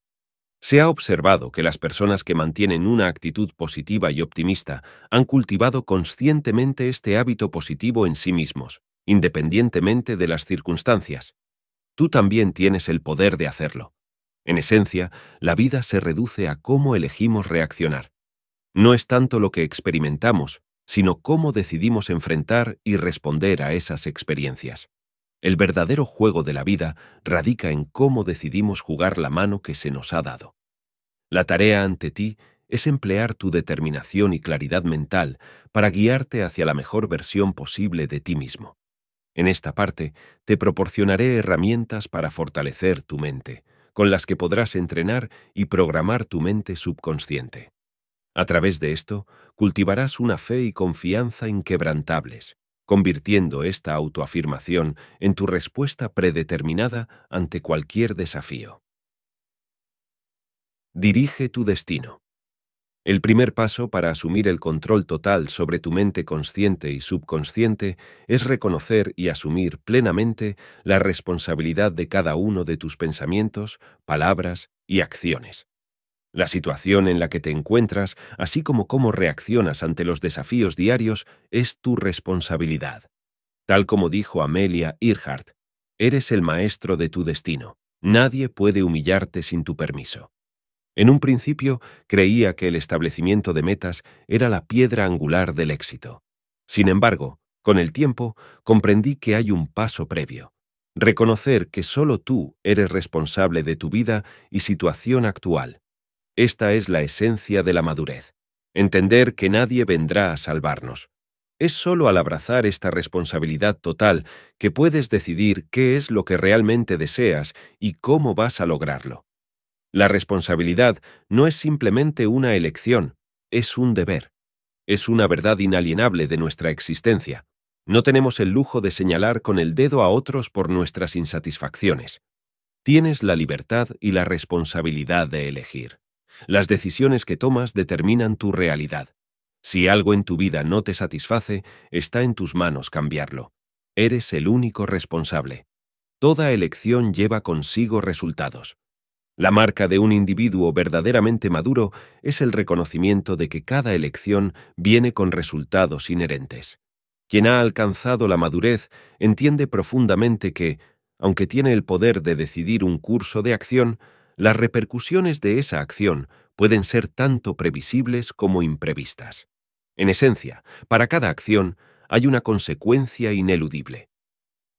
Speaker 1: Se ha observado que las personas que mantienen una actitud positiva y optimista han cultivado conscientemente este hábito positivo en sí mismos, independientemente de las circunstancias. Tú también tienes el poder de hacerlo. En esencia, la vida se reduce a cómo elegimos reaccionar. No es tanto lo que experimentamos, sino cómo decidimos enfrentar y responder a esas experiencias. El verdadero juego de la vida radica en cómo decidimos jugar la mano que se nos ha dado. La tarea ante ti es emplear tu determinación y claridad mental para guiarte hacia la mejor versión posible de ti mismo. En esta parte te proporcionaré herramientas para fortalecer tu mente, con las que podrás entrenar y programar tu mente subconsciente. A través de esto, cultivarás una fe y confianza inquebrantables, convirtiendo esta autoafirmación en tu respuesta predeterminada ante cualquier desafío. Dirige tu destino. El primer paso para asumir el control total sobre tu mente consciente y subconsciente es reconocer y asumir plenamente la responsabilidad de cada uno de tus pensamientos, palabras y acciones. La situación en la que te encuentras, así como cómo reaccionas ante los desafíos diarios, es tu responsabilidad. Tal como dijo Amelia Earhart, eres el maestro de tu destino. Nadie puede humillarte sin tu permiso. En un principio creía que el establecimiento de metas era la piedra angular del éxito. Sin embargo, con el tiempo comprendí que hay un paso previo. Reconocer que solo tú eres responsable de tu vida y situación actual esta es la esencia de la madurez, entender que nadie vendrá a salvarnos. Es solo al abrazar esta responsabilidad total que puedes decidir qué es lo que realmente deseas y cómo vas a lograrlo. La responsabilidad no es simplemente una elección, es un deber. Es una verdad inalienable de nuestra existencia. No tenemos el lujo de señalar con el dedo a otros por nuestras insatisfacciones. Tienes la libertad y la responsabilidad de elegir. Las decisiones que tomas determinan tu realidad. Si algo en tu vida no te satisface, está en tus manos cambiarlo. Eres el único responsable. Toda elección lleva consigo resultados. La marca de un individuo verdaderamente maduro es el reconocimiento de que cada elección viene con resultados inherentes. Quien ha alcanzado la madurez entiende profundamente que, aunque tiene el poder de decidir un curso de acción, las repercusiones de esa acción pueden ser tanto previsibles como imprevistas. En esencia, para cada acción hay una consecuencia ineludible.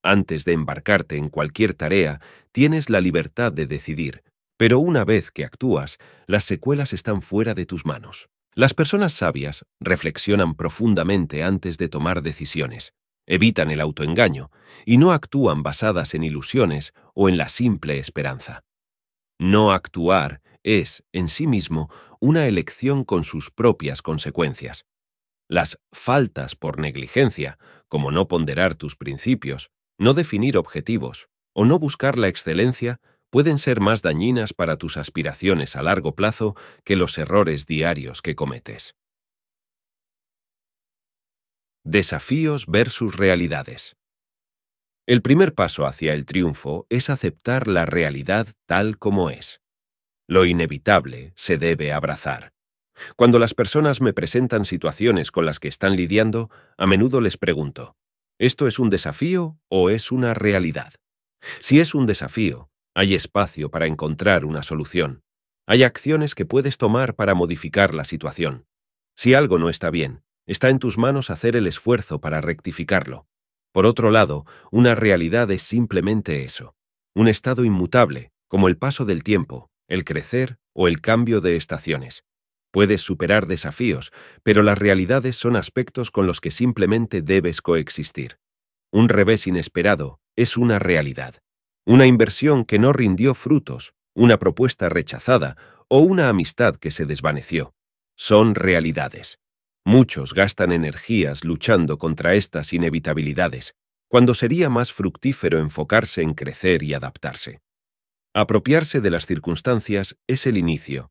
Speaker 1: Antes de embarcarte en cualquier tarea, tienes la libertad de decidir, pero una vez que actúas, las secuelas están fuera de tus manos. Las personas sabias reflexionan profundamente antes de tomar decisiones, evitan el autoengaño y no actúan basadas en ilusiones o en la simple esperanza. No actuar es, en sí mismo, una elección con sus propias consecuencias. Las faltas por negligencia, como no ponderar tus principios, no definir objetivos o no buscar la excelencia, pueden ser más dañinas para tus aspiraciones a largo plazo que los errores diarios que cometes. Desafíos versus realidades. El primer paso hacia el triunfo es aceptar la realidad tal como es. Lo inevitable se debe abrazar. Cuando las personas me presentan situaciones con las que están lidiando, a menudo les pregunto, ¿esto es un desafío o es una realidad? Si es un desafío, hay espacio para encontrar una solución. Hay acciones que puedes tomar para modificar la situación. Si algo no está bien, está en tus manos hacer el esfuerzo para rectificarlo. Por otro lado, una realidad es simplemente eso, un estado inmutable, como el paso del tiempo, el crecer o el cambio de estaciones. Puedes superar desafíos, pero las realidades son aspectos con los que simplemente debes coexistir. Un revés inesperado es una realidad. Una inversión que no rindió frutos, una propuesta rechazada o una amistad que se desvaneció. Son realidades. Muchos gastan energías luchando contra estas inevitabilidades, cuando sería más fructífero enfocarse en crecer y adaptarse. Apropiarse de las circunstancias es el inicio.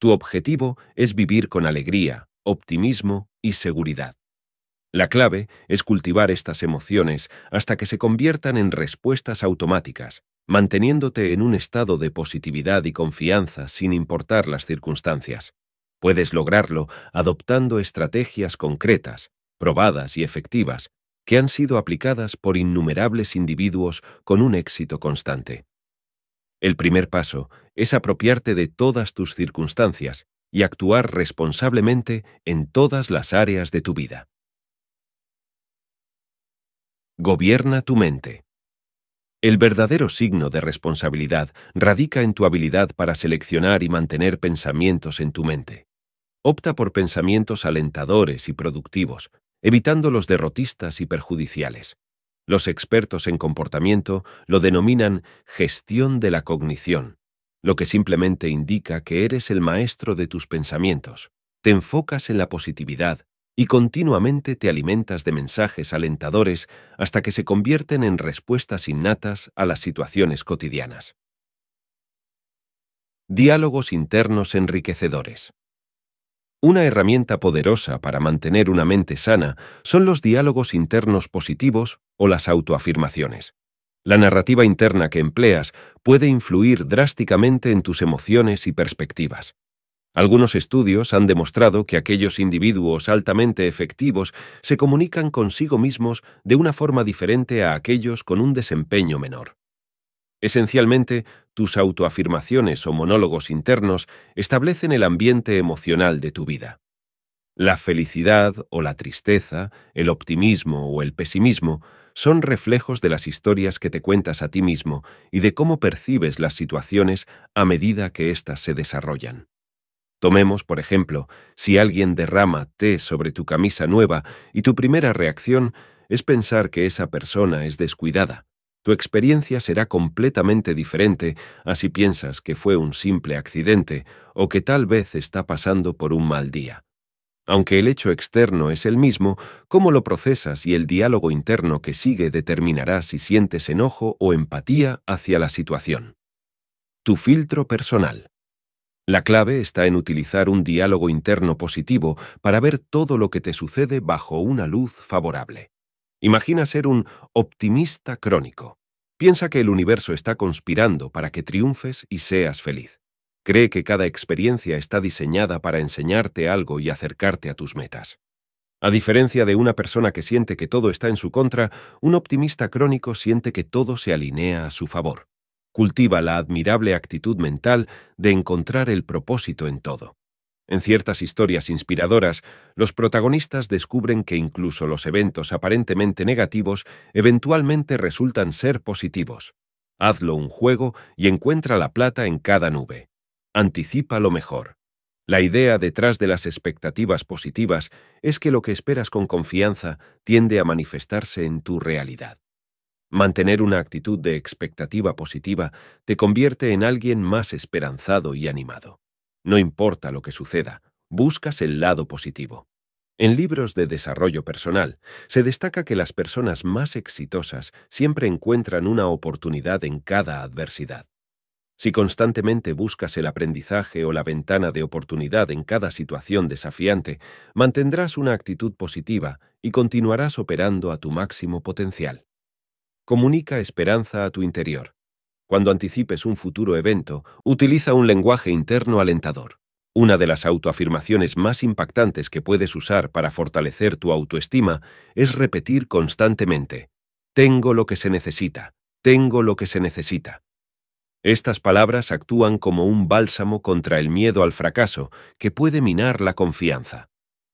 Speaker 1: Tu objetivo es vivir con alegría, optimismo y seguridad. La clave es cultivar estas emociones hasta que se conviertan en respuestas automáticas, manteniéndote en un estado de positividad y confianza sin importar las circunstancias. Puedes lograrlo adoptando estrategias concretas, probadas y efectivas, que han sido aplicadas por innumerables individuos con un éxito constante. El primer paso es apropiarte de todas tus circunstancias y actuar responsablemente en todas las áreas de tu vida. Gobierna tu mente. El verdadero signo de responsabilidad radica en tu habilidad para seleccionar y mantener pensamientos en tu mente opta por pensamientos alentadores y productivos, evitando los derrotistas y perjudiciales. Los expertos en comportamiento lo denominan gestión de la cognición, lo que simplemente indica que eres el maestro de tus pensamientos. Te enfocas en la positividad y continuamente te alimentas de mensajes alentadores hasta que se convierten en respuestas innatas a las situaciones cotidianas. Diálogos internos enriquecedores. Una herramienta poderosa para mantener una mente sana son los diálogos internos positivos o las autoafirmaciones. La narrativa interna que empleas puede influir drásticamente en tus emociones y perspectivas. Algunos estudios han demostrado que aquellos individuos altamente efectivos se comunican consigo mismos de una forma diferente a aquellos con un desempeño menor. Esencialmente, tus autoafirmaciones o monólogos internos establecen el ambiente emocional de tu vida. La felicidad o la tristeza, el optimismo o el pesimismo son reflejos de las historias que te cuentas a ti mismo y de cómo percibes las situaciones a medida que éstas se desarrollan. Tomemos, por ejemplo, si alguien derrama té sobre tu camisa nueva y tu primera reacción es pensar que esa persona es descuidada, tu experiencia será completamente diferente a si piensas que fue un simple accidente o que tal vez está pasando por un mal día. Aunque el hecho externo es el mismo, cómo lo procesas y el diálogo interno que sigue determinará si sientes enojo o empatía hacia la situación. Tu filtro personal. La clave está en utilizar un diálogo interno positivo para ver todo lo que te sucede bajo una luz favorable. Imagina ser un optimista crónico. Piensa que el universo está conspirando para que triunfes y seas feliz. Cree que cada experiencia está diseñada para enseñarte algo y acercarte a tus metas. A diferencia de una persona que siente que todo está en su contra, un optimista crónico siente que todo se alinea a su favor. Cultiva la admirable actitud mental de encontrar el propósito en todo. En ciertas historias inspiradoras, los protagonistas descubren que incluso los eventos aparentemente negativos eventualmente resultan ser positivos. Hazlo un juego y encuentra la plata en cada nube. Anticipa lo mejor. La idea detrás de las expectativas positivas es que lo que esperas con confianza tiende a manifestarse en tu realidad. Mantener una actitud de expectativa positiva te convierte en alguien más esperanzado y animado. No importa lo que suceda, buscas el lado positivo. En libros de desarrollo personal, se destaca que las personas más exitosas siempre encuentran una oportunidad en cada adversidad. Si constantemente buscas el aprendizaje o la ventana de oportunidad en cada situación desafiante, mantendrás una actitud positiva y continuarás operando a tu máximo potencial. Comunica esperanza a tu interior. Cuando anticipes un futuro evento, utiliza un lenguaje interno alentador. Una de las autoafirmaciones más impactantes que puedes usar para fortalecer tu autoestima es repetir constantemente, tengo lo que se necesita, tengo lo que se necesita. Estas palabras actúan como un bálsamo contra el miedo al fracaso que puede minar la confianza.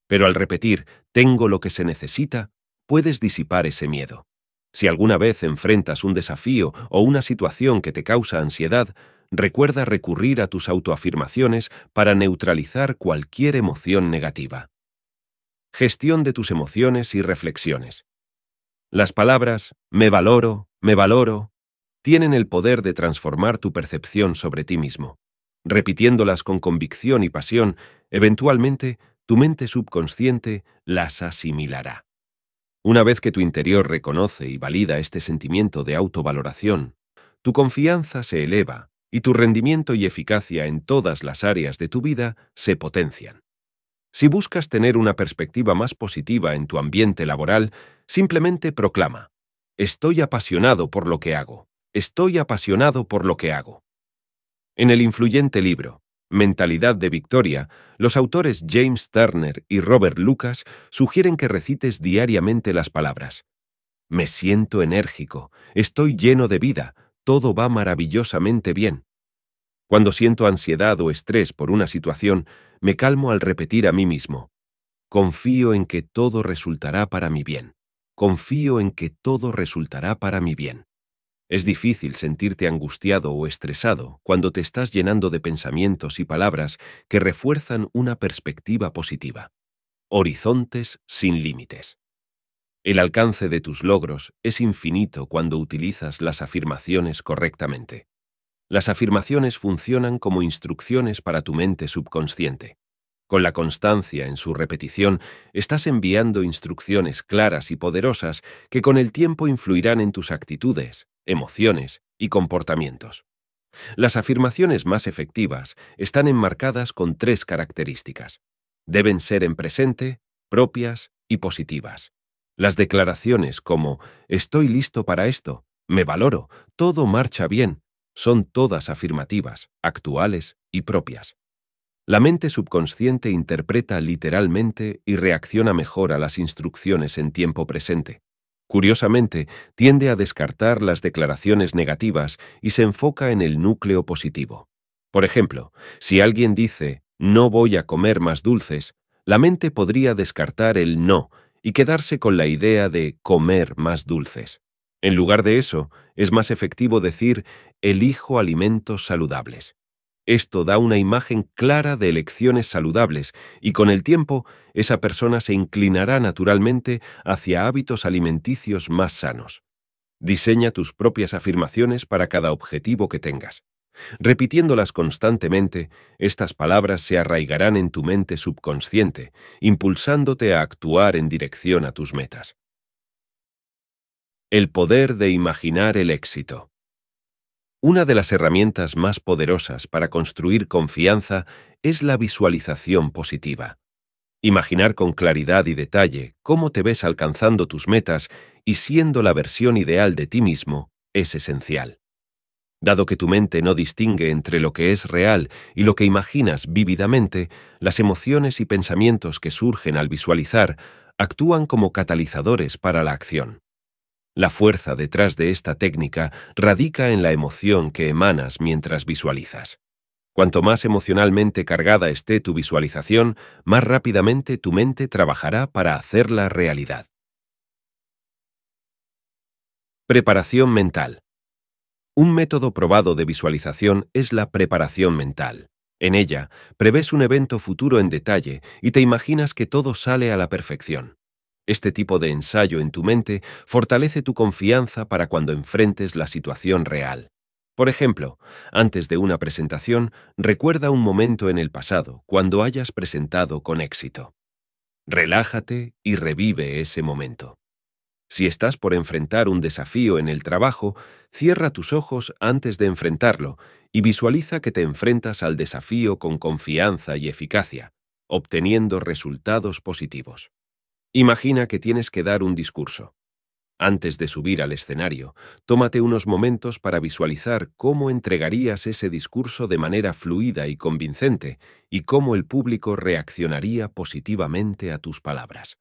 Speaker 1: Pero al repetir, tengo lo que se necesita, puedes disipar ese miedo. Si alguna vez enfrentas un desafío o una situación que te causa ansiedad, recuerda recurrir a tus autoafirmaciones para neutralizar cualquier emoción negativa. Gestión de tus emociones y reflexiones. Las palabras me valoro, me valoro, tienen el poder de transformar tu percepción sobre ti mismo. Repitiéndolas con convicción y pasión, eventualmente tu mente subconsciente las asimilará. Una vez que tu interior reconoce y valida este sentimiento de autovaloración, tu confianza se eleva y tu rendimiento y eficacia en todas las áreas de tu vida se potencian. Si buscas tener una perspectiva más positiva en tu ambiente laboral, simplemente proclama, estoy apasionado por lo que hago, estoy apasionado por lo que hago. En el influyente libro, Mentalidad de victoria, los autores James Turner y Robert Lucas sugieren que recites diariamente las palabras. Me siento enérgico, estoy lleno de vida, todo va maravillosamente bien. Cuando siento ansiedad o estrés por una situación, me calmo al repetir a mí mismo. Confío en que todo resultará para mi bien. Confío en que todo resultará para mi bien. Es difícil sentirte angustiado o estresado cuando te estás llenando de pensamientos y palabras que refuerzan una perspectiva positiva. Horizontes sin límites. El alcance de tus logros es infinito cuando utilizas las afirmaciones correctamente. Las afirmaciones funcionan como instrucciones para tu mente subconsciente. Con la constancia en su repetición, estás enviando instrucciones claras y poderosas que con el tiempo influirán en tus actitudes, emociones y comportamientos. Las afirmaciones más efectivas están enmarcadas con tres características. Deben ser en presente, propias y positivas. Las declaraciones como estoy listo para esto, me valoro, todo marcha bien, son todas afirmativas, actuales y propias. La mente subconsciente interpreta literalmente y reacciona mejor a las instrucciones en tiempo presente. Curiosamente, tiende a descartar las declaraciones negativas y se enfoca en el núcleo positivo. Por ejemplo, si alguien dice no voy a comer más dulces, la mente podría descartar el no y quedarse con la idea de comer más dulces. En lugar de eso, es más efectivo decir elijo alimentos saludables. Esto da una imagen clara de elecciones saludables y con el tiempo esa persona se inclinará naturalmente hacia hábitos alimenticios más sanos. Diseña tus propias afirmaciones para cada objetivo que tengas. Repitiéndolas constantemente, estas palabras se arraigarán en tu mente subconsciente, impulsándote a actuar en dirección a tus metas. El poder de imaginar el éxito. Una de las herramientas más poderosas para construir confianza es la visualización positiva. Imaginar con claridad y detalle cómo te ves alcanzando tus metas y siendo la versión ideal de ti mismo es esencial. Dado que tu mente no distingue entre lo que es real y lo que imaginas vívidamente, las emociones y pensamientos que surgen al visualizar actúan como catalizadores para la acción. La fuerza detrás de esta técnica radica en la emoción que emanas mientras visualizas. Cuanto más emocionalmente cargada esté tu visualización, más rápidamente tu mente trabajará para hacerla realidad. Preparación mental. Un método probado de visualización es la preparación mental. En ella, prevés un evento futuro en detalle y te imaginas que todo sale a la perfección. Este tipo de ensayo en tu mente fortalece tu confianza para cuando enfrentes la situación real. Por ejemplo, antes de una presentación, recuerda un momento en el pasado cuando hayas presentado con éxito. Relájate y revive ese momento. Si estás por enfrentar un desafío en el trabajo, cierra tus ojos antes de enfrentarlo y visualiza que te enfrentas al desafío con confianza y eficacia, obteniendo resultados positivos. Imagina que tienes que dar un discurso. Antes de subir al escenario, tómate unos momentos para visualizar cómo entregarías ese discurso de manera fluida y convincente y cómo el público reaccionaría positivamente a tus palabras.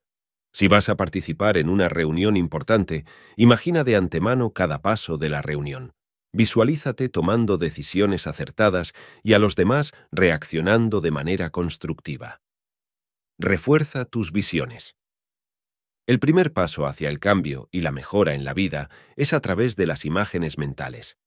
Speaker 1: Si vas a participar en una reunión importante, imagina de antemano cada paso de la reunión. Visualízate tomando decisiones acertadas y a los demás reaccionando de manera constructiva. Refuerza tus visiones. El primer paso hacia el cambio y la mejora en la vida es a través de las imágenes mentales.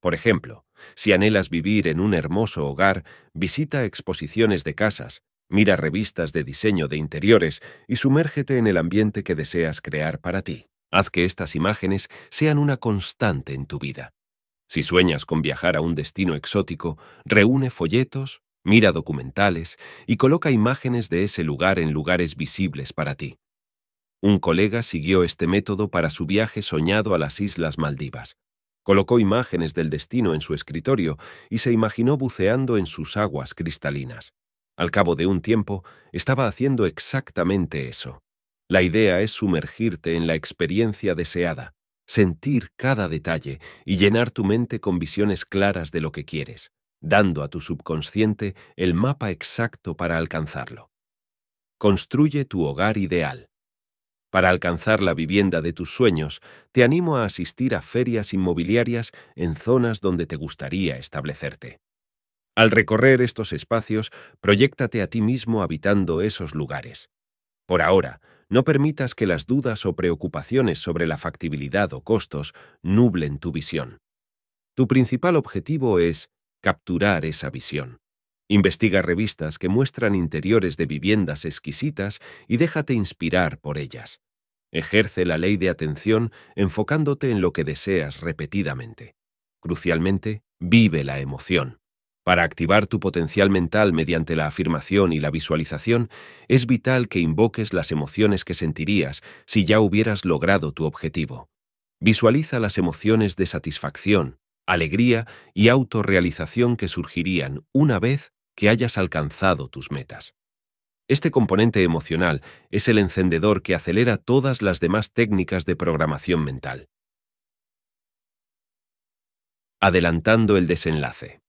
Speaker 1: Por ejemplo, si anhelas vivir en un hermoso hogar, visita exposiciones de casas, mira revistas de diseño de interiores y sumérgete en el ambiente que deseas crear para ti. Haz que estas imágenes sean una constante en tu vida. Si sueñas con viajar a un destino exótico, reúne folletos, mira documentales y coloca imágenes de ese lugar en lugares visibles para ti. Un colega siguió este método para su viaje soñado a las Islas Maldivas. Colocó imágenes del destino en su escritorio y se imaginó buceando en sus aguas cristalinas. Al cabo de un tiempo, estaba haciendo exactamente eso. La idea es sumergirte en la experiencia deseada, sentir cada detalle y llenar tu mente con visiones claras de lo que quieres, dando a tu subconsciente el mapa exacto para alcanzarlo. Construye tu hogar ideal. Para alcanzar la vivienda de tus sueños, te animo a asistir a ferias inmobiliarias en zonas donde te gustaría establecerte. Al recorrer estos espacios, proyectate a ti mismo habitando esos lugares. Por ahora, no permitas que las dudas o preocupaciones sobre la factibilidad o costos nublen tu visión. Tu principal objetivo es capturar esa visión. Investiga revistas que muestran interiores de viviendas exquisitas y déjate inspirar por ellas. Ejerce la ley de atención enfocándote en lo que deseas repetidamente. Crucialmente, vive la emoción. Para activar tu potencial mental mediante la afirmación y la visualización, es vital que invoques las emociones que sentirías si ya hubieras logrado tu objetivo. Visualiza las emociones de satisfacción, alegría y autorrealización que surgirían una vez que hayas alcanzado tus metas. Este componente emocional es el encendedor que acelera todas las demás técnicas de programación mental. Adelantando el desenlace.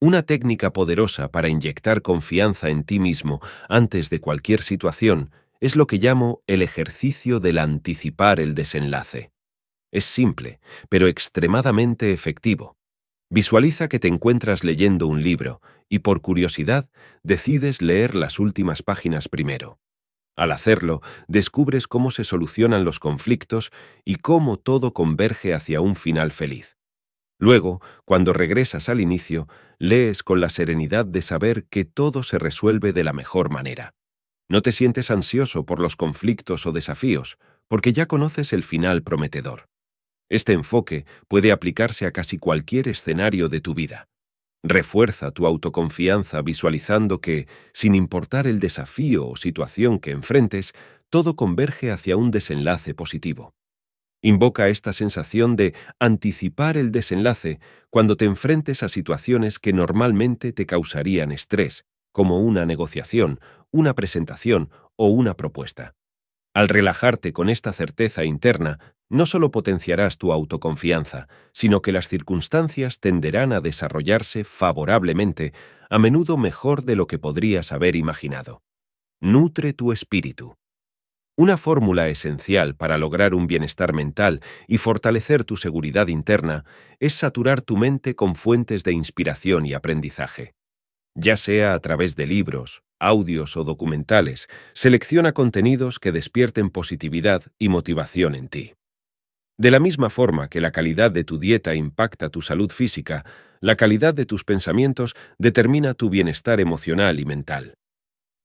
Speaker 1: Una técnica poderosa para inyectar confianza en ti mismo antes de cualquier situación es lo que llamo el ejercicio del anticipar el desenlace. Es simple, pero extremadamente efectivo. Visualiza que te encuentras leyendo un libro y por curiosidad decides leer las últimas páginas primero. Al hacerlo, descubres cómo se solucionan los conflictos y cómo todo converge hacia un final feliz. Luego, cuando regresas al inicio, lees con la serenidad de saber que todo se resuelve de la mejor manera. No te sientes ansioso por los conflictos o desafíos, porque ya conoces el final prometedor. Este enfoque puede aplicarse a casi cualquier escenario de tu vida. Refuerza tu autoconfianza visualizando que, sin importar el desafío o situación que enfrentes, todo converge hacia un desenlace positivo. Invoca esta sensación de anticipar el desenlace cuando te enfrentes a situaciones que normalmente te causarían estrés, como una negociación, una presentación o una propuesta. Al relajarte con esta certeza interna, no solo potenciarás tu autoconfianza, sino que las circunstancias tenderán a desarrollarse favorablemente, a menudo mejor de lo que podrías haber imaginado. Nutre tu espíritu. Una fórmula esencial para lograr un bienestar mental y fortalecer tu seguridad interna es saturar tu mente con fuentes de inspiración y aprendizaje. Ya sea a través de libros, audios o documentales, selecciona contenidos que despierten positividad y motivación en ti. De la misma forma que la calidad de tu dieta impacta tu salud física, la calidad de tus pensamientos determina tu bienestar emocional y mental.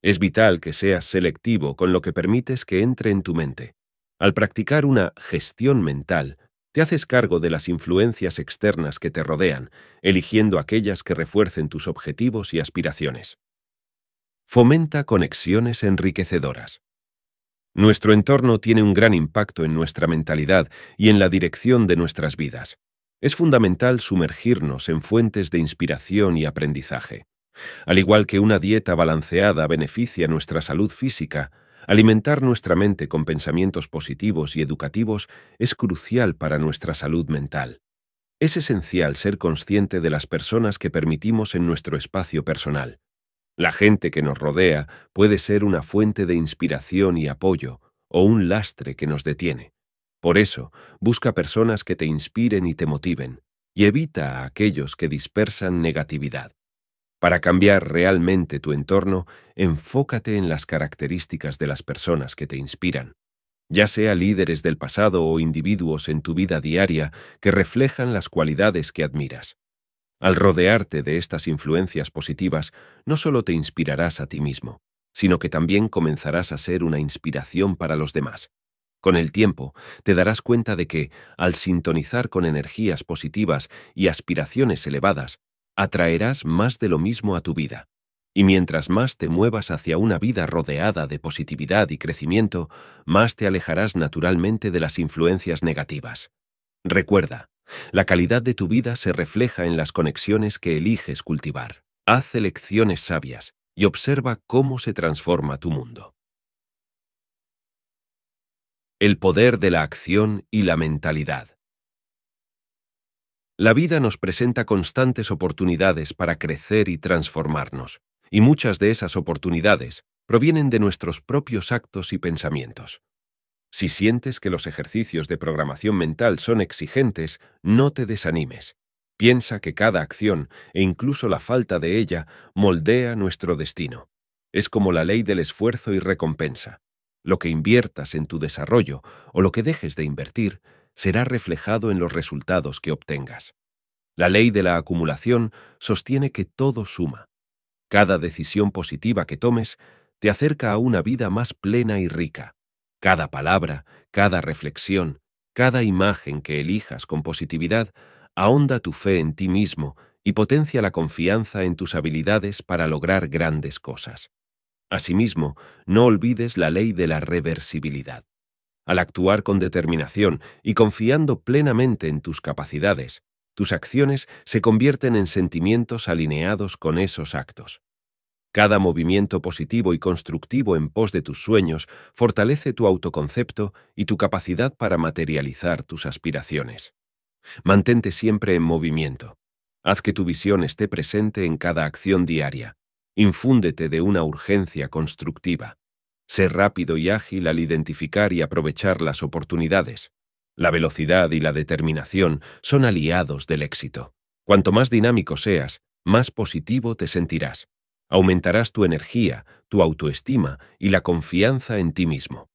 Speaker 1: Es vital que seas selectivo con lo que permites que entre en tu mente. Al practicar una gestión mental, te haces cargo de las influencias externas que te rodean, eligiendo aquellas que refuercen tus objetivos y aspiraciones. Fomenta conexiones enriquecedoras. Nuestro entorno tiene un gran impacto en nuestra mentalidad y en la dirección de nuestras vidas. Es fundamental sumergirnos en fuentes de inspiración y aprendizaje. Al igual que una dieta balanceada beneficia nuestra salud física, alimentar nuestra mente con pensamientos positivos y educativos es crucial para nuestra salud mental. Es esencial ser consciente de las personas que permitimos en nuestro espacio personal. La gente que nos rodea puede ser una fuente de inspiración y apoyo o un lastre que nos detiene. Por eso, busca personas que te inspiren y te motiven, y evita a aquellos que dispersan negatividad. Para cambiar realmente tu entorno, enfócate en las características de las personas que te inspiran, ya sea líderes del pasado o individuos en tu vida diaria que reflejan las cualidades que admiras. Al rodearte de estas influencias positivas, no solo te inspirarás a ti mismo, sino que también comenzarás a ser una inspiración para los demás. Con el tiempo, te darás cuenta de que, al sintonizar con energías positivas y aspiraciones elevadas, atraerás más de lo mismo a tu vida. Y mientras más te muevas hacia una vida rodeada de positividad y crecimiento, más te alejarás naturalmente de las influencias negativas. Recuerda, la calidad de tu vida se refleja en las conexiones que eliges cultivar. Haz elecciones sabias y observa cómo se transforma tu mundo. El poder de la acción y la mentalidad. La vida nos presenta constantes oportunidades para crecer y transformarnos, y muchas de esas oportunidades provienen de nuestros propios actos y pensamientos. Si sientes que los ejercicios de programación mental son exigentes, no te desanimes. Piensa que cada acción, e incluso la falta de ella, moldea nuestro destino. Es como la ley del esfuerzo y recompensa. Lo que inviertas en tu desarrollo o lo que dejes de invertir será reflejado en los resultados que obtengas. La ley de la acumulación sostiene que todo suma. Cada decisión positiva que tomes te acerca a una vida más plena y rica. Cada palabra, cada reflexión, cada imagen que elijas con positividad, ahonda tu fe en ti mismo y potencia la confianza en tus habilidades para lograr grandes cosas. Asimismo, no olvides la ley de la reversibilidad. Al actuar con determinación y confiando plenamente en tus capacidades, tus acciones se convierten en sentimientos alineados con esos actos. Cada movimiento positivo y constructivo en pos de tus sueños fortalece tu autoconcepto y tu capacidad para materializar tus aspiraciones. Mantente siempre en movimiento. Haz que tu visión esté presente en cada acción diaria. Infúndete de una urgencia constructiva. Sé rápido y ágil al identificar y aprovechar las oportunidades. La velocidad y la determinación son aliados del éxito. Cuanto más dinámico seas, más positivo te sentirás. Aumentarás tu energía, tu autoestima y la confianza en ti mismo.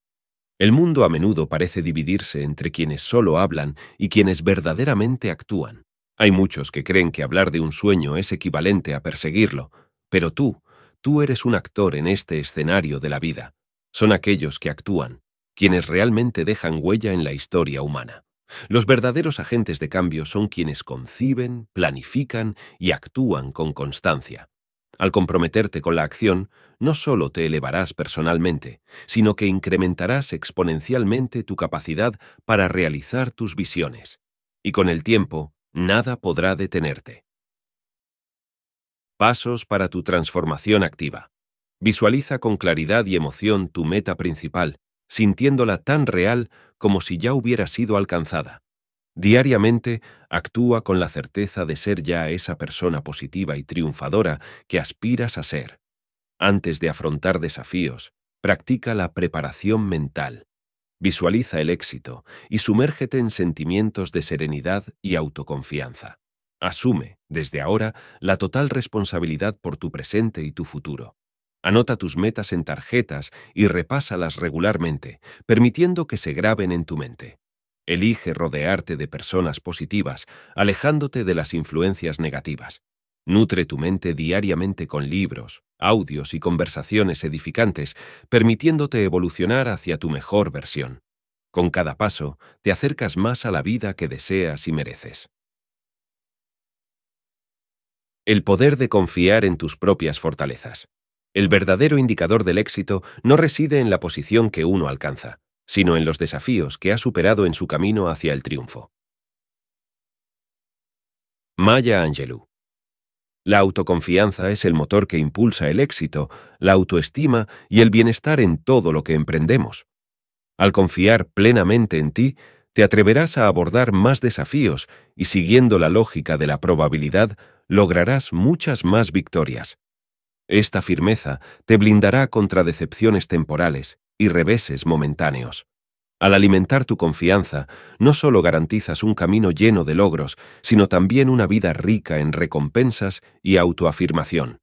Speaker 1: El mundo a menudo parece dividirse entre quienes solo hablan y quienes verdaderamente actúan. Hay muchos que creen que hablar de un sueño es equivalente a perseguirlo, pero tú, tú eres un actor en este escenario de la vida. Son aquellos que actúan, quienes realmente dejan huella en la historia humana. Los verdaderos agentes de cambio son quienes conciben, planifican y actúan con constancia. Al comprometerte con la acción, no solo te elevarás personalmente, sino que incrementarás exponencialmente tu capacidad para realizar tus visiones. Y con el tiempo, nada podrá detenerte. Pasos para tu transformación activa. Visualiza con claridad y emoción tu meta principal, sintiéndola tan real como si ya hubiera sido alcanzada. Diariamente actúa con la certeza de ser ya esa persona positiva y triunfadora que aspiras a ser. Antes de afrontar desafíos, practica la preparación mental. Visualiza el éxito y sumérgete en sentimientos de serenidad y autoconfianza. Asume, desde ahora, la total responsabilidad por tu presente y tu futuro. Anota tus metas en tarjetas y repásalas regularmente, permitiendo que se graben en tu mente. Elige rodearte de personas positivas, alejándote de las influencias negativas. Nutre tu mente diariamente con libros, audios y conversaciones edificantes, permitiéndote evolucionar hacia tu mejor versión. Con cada paso, te acercas más a la vida que deseas y mereces. El poder de confiar en tus propias fortalezas. El verdadero indicador del éxito no reside en la posición que uno alcanza, sino en los desafíos que ha superado en su camino hacia el triunfo. Maya Angelou la autoconfianza es el motor que impulsa el éxito, la autoestima y el bienestar en todo lo que emprendemos. Al confiar plenamente en ti, te atreverás a abordar más desafíos y siguiendo la lógica de la probabilidad, lograrás muchas más victorias. Esta firmeza te blindará contra decepciones temporales y reveses momentáneos. Al alimentar tu confianza, no solo garantizas un camino lleno de logros, sino también una vida rica en recompensas y autoafirmación.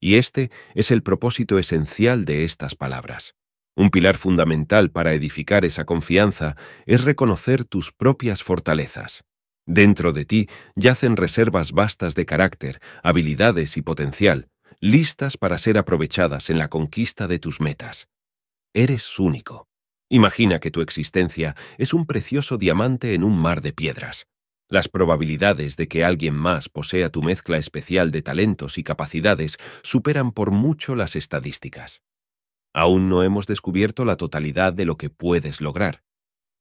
Speaker 1: Y este es el propósito esencial de estas palabras. Un pilar fundamental para edificar esa confianza es reconocer tus propias fortalezas. Dentro de ti yacen reservas vastas de carácter, habilidades y potencial, listas para ser aprovechadas en la conquista de tus metas. Eres único. Imagina que tu existencia es un precioso diamante en un mar de piedras. Las probabilidades de que alguien más posea tu mezcla especial de talentos y capacidades superan por mucho las estadísticas. Aún no hemos descubierto la totalidad de lo que puedes lograr.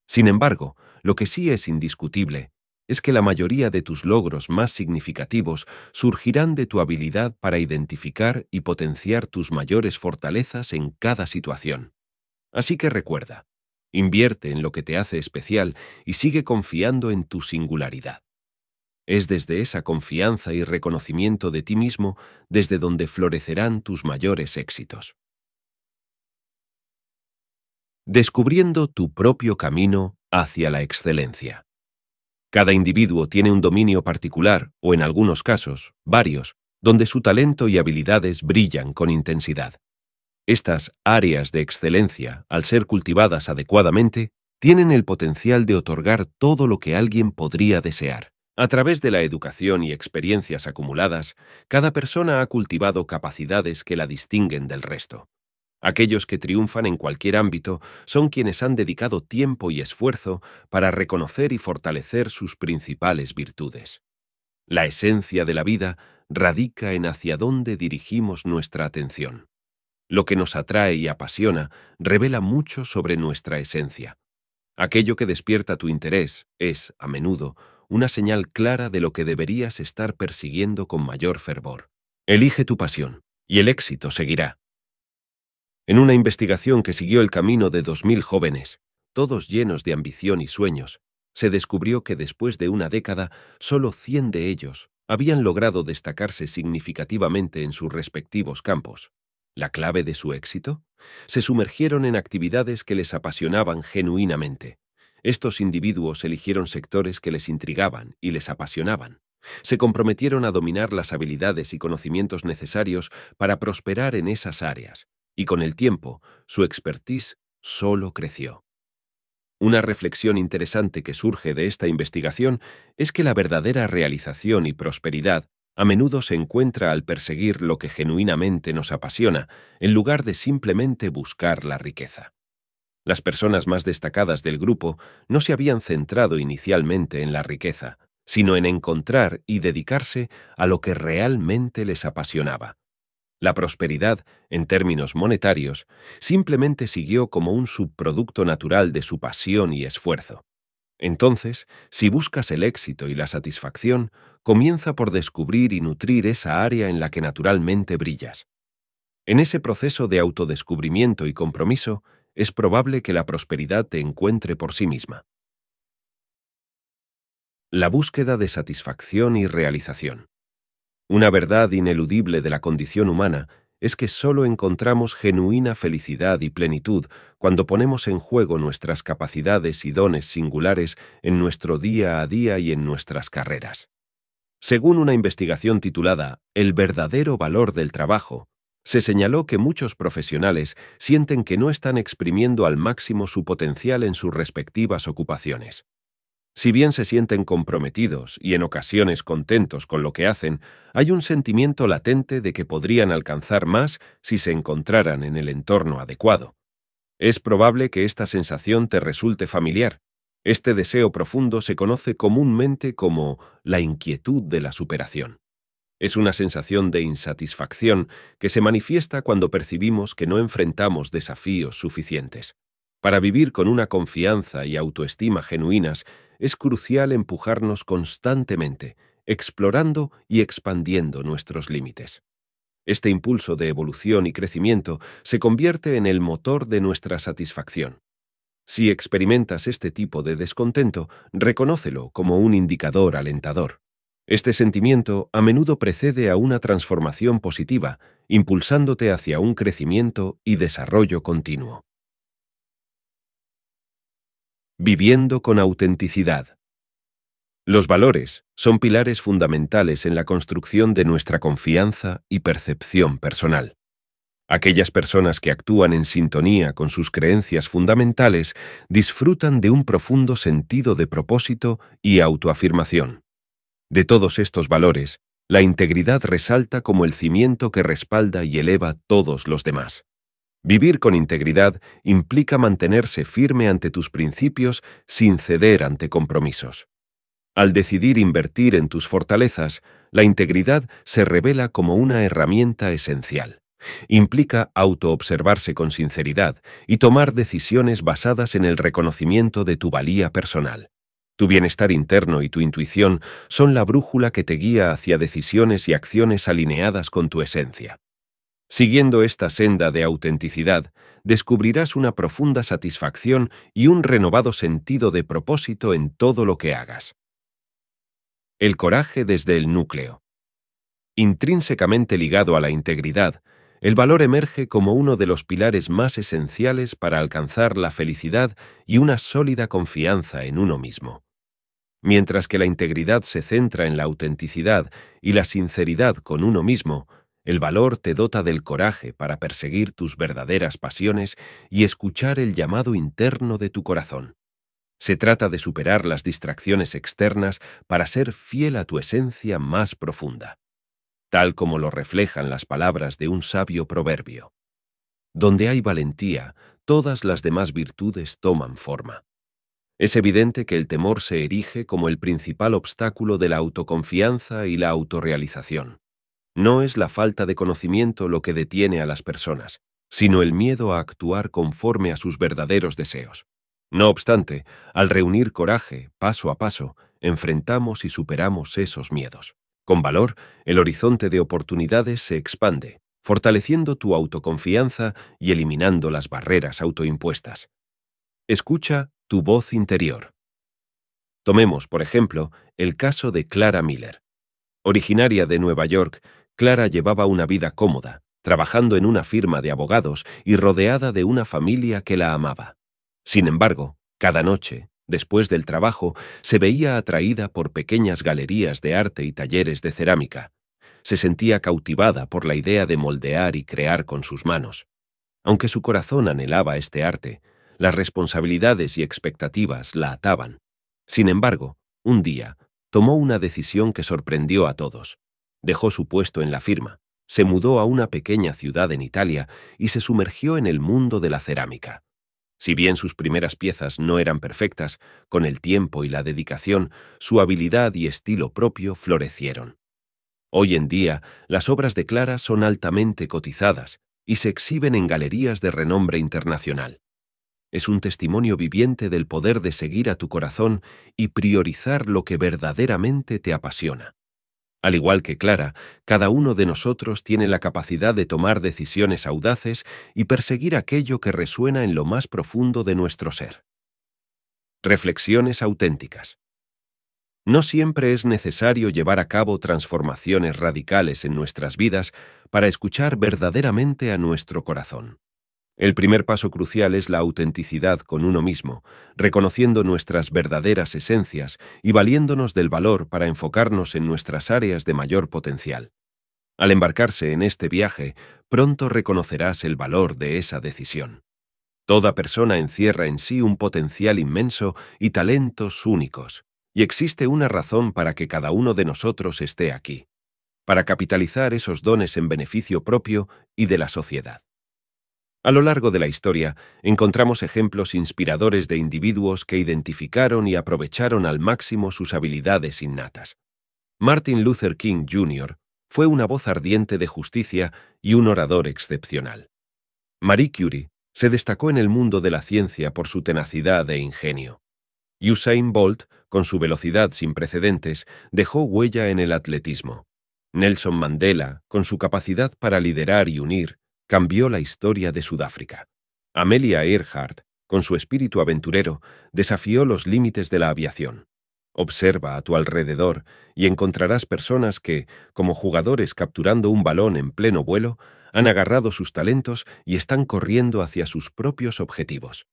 Speaker 1: Sin embargo, lo que sí es indiscutible es que la mayoría de tus logros más significativos surgirán de tu habilidad para identificar y potenciar tus mayores fortalezas en cada situación. Así que recuerda, invierte en lo que te hace especial y sigue confiando en tu singularidad. Es desde esa confianza y reconocimiento de ti mismo desde donde florecerán tus mayores éxitos. Descubriendo tu propio camino hacia la excelencia. Cada individuo tiene un dominio particular, o en algunos casos, varios, donde su talento y habilidades brillan con intensidad. Estas áreas de excelencia, al ser cultivadas adecuadamente, tienen el potencial de otorgar todo lo que alguien podría desear. A través de la educación y experiencias acumuladas, cada persona ha cultivado capacidades que la distinguen del resto. Aquellos que triunfan en cualquier ámbito son quienes han dedicado tiempo y esfuerzo para reconocer y fortalecer sus principales virtudes. La esencia de la vida radica en hacia dónde dirigimos nuestra atención lo que nos atrae y apasiona, revela mucho sobre nuestra esencia. Aquello que despierta tu interés es, a menudo, una señal clara de lo que deberías estar persiguiendo con mayor fervor. Elige tu pasión, y el éxito seguirá. En una investigación que siguió el camino de dos 2.000 jóvenes, todos llenos de ambición y sueños, se descubrió que después de una década, solo 100 de ellos habían logrado destacarse significativamente en sus respectivos campos. ¿La clave de su éxito? Se sumergieron en actividades que les apasionaban genuinamente. Estos individuos eligieron sectores que les intrigaban y les apasionaban. Se comprometieron a dominar las habilidades y conocimientos necesarios para prosperar en esas áreas, y con el tiempo su expertise solo creció. Una reflexión interesante que surge de esta investigación es que la verdadera realización y prosperidad a menudo se encuentra al perseguir lo que genuinamente nos apasiona, en lugar de simplemente buscar la riqueza. Las personas más destacadas del grupo no se habían centrado inicialmente en la riqueza, sino en encontrar y dedicarse a lo que realmente les apasionaba. La prosperidad, en términos monetarios, simplemente siguió como un subproducto natural de su pasión y esfuerzo. Entonces, si buscas el éxito y la satisfacción, comienza por descubrir y nutrir esa área en la que naturalmente brillas. En ese proceso de autodescubrimiento y compromiso, es probable que la prosperidad te encuentre por sí misma. La búsqueda de satisfacción y realización. Una verdad ineludible de la condición humana es que solo encontramos genuina felicidad y plenitud cuando ponemos en juego nuestras capacidades y dones singulares en nuestro día a día y en nuestras carreras. Según una investigación titulada El verdadero valor del trabajo, se señaló que muchos profesionales sienten que no están exprimiendo al máximo su potencial en sus respectivas ocupaciones. Si bien se sienten comprometidos y en ocasiones contentos con lo que hacen, hay un sentimiento latente de que podrían alcanzar más si se encontraran en el entorno adecuado. Es probable que esta sensación te resulte familiar. Este deseo profundo se conoce comúnmente como la inquietud de la superación. Es una sensación de insatisfacción que se manifiesta cuando percibimos que no enfrentamos desafíos suficientes. Para vivir con una confianza y autoestima genuinas, es crucial empujarnos constantemente, explorando y expandiendo nuestros límites. Este impulso de evolución y crecimiento se convierte en el motor de nuestra satisfacción. Si experimentas este tipo de descontento, reconócelo como un indicador alentador. Este sentimiento a menudo precede a una transformación positiva, impulsándote hacia un crecimiento y desarrollo continuo. Viviendo con autenticidad. Los valores son pilares fundamentales en la construcción de nuestra confianza y percepción personal. Aquellas personas que actúan en sintonía con sus creencias fundamentales disfrutan de un profundo sentido de propósito y autoafirmación. De todos estos valores, la integridad resalta como el cimiento que respalda y eleva todos los demás. Vivir con integridad implica mantenerse firme ante tus principios sin ceder ante compromisos. Al decidir invertir en tus fortalezas, la integridad se revela como una herramienta esencial. Implica autoobservarse con sinceridad y tomar decisiones basadas en el reconocimiento de tu valía personal. Tu bienestar interno y tu intuición son la brújula que te guía hacia decisiones y acciones alineadas con tu esencia. Siguiendo esta senda de autenticidad, descubrirás una profunda satisfacción y un renovado sentido de propósito en todo lo que hagas. El coraje desde el núcleo. Intrínsecamente ligado a la integridad, el valor emerge como uno de los pilares más esenciales para alcanzar la felicidad y una sólida confianza en uno mismo. Mientras que la integridad se centra en la autenticidad y la sinceridad con uno mismo, el valor te dota del coraje para perseguir tus verdaderas pasiones y escuchar el llamado interno de tu corazón. Se trata de superar las distracciones externas para ser fiel a tu esencia más profunda, tal como lo reflejan las palabras de un sabio proverbio. Donde hay valentía, todas las demás virtudes toman forma. Es evidente que el temor se erige como el principal obstáculo de la autoconfianza y la autorrealización. No es la falta de conocimiento lo que detiene a las personas, sino el miedo a actuar conforme a sus verdaderos deseos. No obstante, al reunir coraje, paso a paso, enfrentamos y superamos esos miedos. Con valor, el horizonte de oportunidades se expande, fortaleciendo tu autoconfianza y eliminando las barreras autoimpuestas. Escucha tu voz interior. Tomemos, por ejemplo, el caso de Clara Miller. Originaria de Nueva York, Clara llevaba una vida cómoda, trabajando en una firma de abogados y rodeada de una familia que la amaba. Sin embargo, cada noche, después del trabajo, se veía atraída por pequeñas galerías de arte y talleres de cerámica. Se sentía cautivada por la idea de moldear y crear con sus manos. Aunque su corazón anhelaba este arte, las responsabilidades y expectativas la ataban. Sin embargo, un día, tomó una decisión que sorprendió a todos. Dejó su puesto en la firma, se mudó a una pequeña ciudad en Italia y se sumergió en el mundo de la cerámica. Si bien sus primeras piezas no eran perfectas, con el tiempo y la dedicación, su habilidad y estilo propio florecieron. Hoy en día, las obras de Clara son altamente cotizadas y se exhiben en galerías de renombre internacional. Es un testimonio viviente del poder de seguir a tu corazón y priorizar lo que verdaderamente te apasiona. Al igual que Clara, cada uno de nosotros tiene la capacidad de tomar decisiones audaces y perseguir aquello que resuena en lo más profundo de nuestro ser. Reflexiones auténticas. No siempre es necesario llevar a cabo transformaciones radicales en nuestras vidas para escuchar verdaderamente a nuestro corazón. El primer paso crucial es la autenticidad con uno mismo, reconociendo nuestras verdaderas esencias y valiéndonos del valor para enfocarnos en nuestras áreas de mayor potencial. Al embarcarse en este viaje, pronto reconocerás el valor de esa decisión. Toda persona encierra en sí un potencial inmenso y talentos únicos, y existe una razón para que cada uno de nosotros esté aquí, para capitalizar esos dones en beneficio propio y de la sociedad. A lo largo de la historia, encontramos ejemplos inspiradores de individuos que identificaron y aprovecharon al máximo sus habilidades innatas. Martin Luther King Jr. fue una voz ardiente de justicia y un orador excepcional. Marie Curie se destacó en el mundo de la ciencia por su tenacidad e ingenio. Usain Bolt, con su velocidad sin precedentes, dejó huella en el atletismo. Nelson Mandela, con su capacidad para liderar y unir, cambió la historia de Sudáfrica. Amelia Earhart, con su espíritu aventurero, desafió los límites de la aviación. Observa a tu alrededor y encontrarás personas que, como jugadores capturando un balón en pleno vuelo, han agarrado sus talentos y están corriendo hacia sus propios objetivos.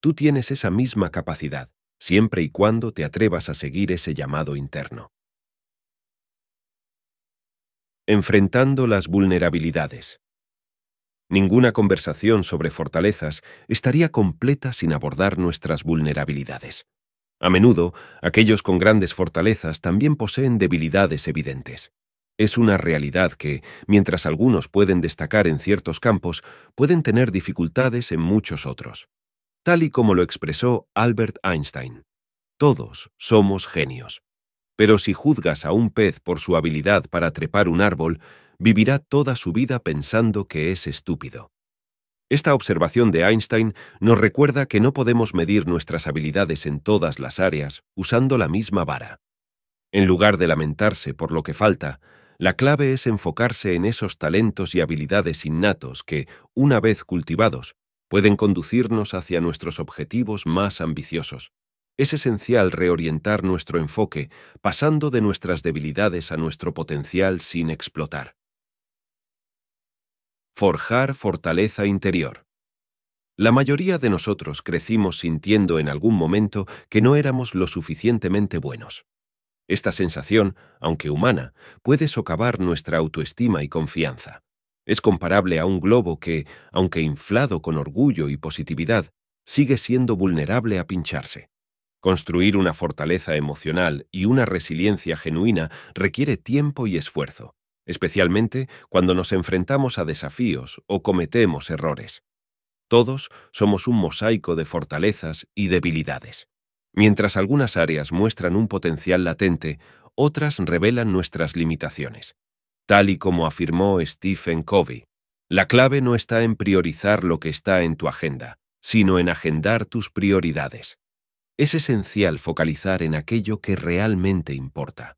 Speaker 1: Tú tienes esa misma capacidad, siempre y cuando te atrevas a seguir ese llamado interno. Enfrentando las vulnerabilidades. Ninguna conversación sobre fortalezas estaría completa sin abordar nuestras vulnerabilidades. A menudo, aquellos con grandes fortalezas también poseen debilidades evidentes. Es una realidad que, mientras algunos pueden destacar en ciertos campos, pueden tener dificultades en muchos otros. Tal y como lo expresó Albert Einstein, todos somos genios. Pero si juzgas a un pez por su habilidad para trepar un árbol, vivirá toda su vida pensando que es estúpido. Esta observación de Einstein nos recuerda que no podemos medir nuestras habilidades en todas las áreas usando la misma vara. En lugar de lamentarse por lo que falta, la clave es enfocarse en esos talentos y habilidades innatos que, una vez cultivados, pueden conducirnos hacia nuestros objetivos más ambiciosos. Es esencial reorientar nuestro enfoque, pasando de nuestras debilidades a nuestro potencial sin explotar. Forjar fortaleza interior. La mayoría de nosotros crecimos sintiendo en algún momento que no éramos lo suficientemente buenos. Esta sensación, aunque humana, puede socavar nuestra autoestima y confianza. Es comparable a un globo que, aunque inflado con orgullo y positividad, sigue siendo vulnerable a pincharse. Construir una fortaleza emocional y una resiliencia genuina requiere tiempo y esfuerzo especialmente cuando nos enfrentamos a desafíos o cometemos errores. Todos somos un mosaico de fortalezas y debilidades. Mientras algunas áreas muestran un potencial latente, otras revelan nuestras limitaciones. Tal y como afirmó Stephen Covey, la clave no está en priorizar lo que está en tu agenda, sino en agendar tus prioridades. Es esencial focalizar en aquello que realmente importa.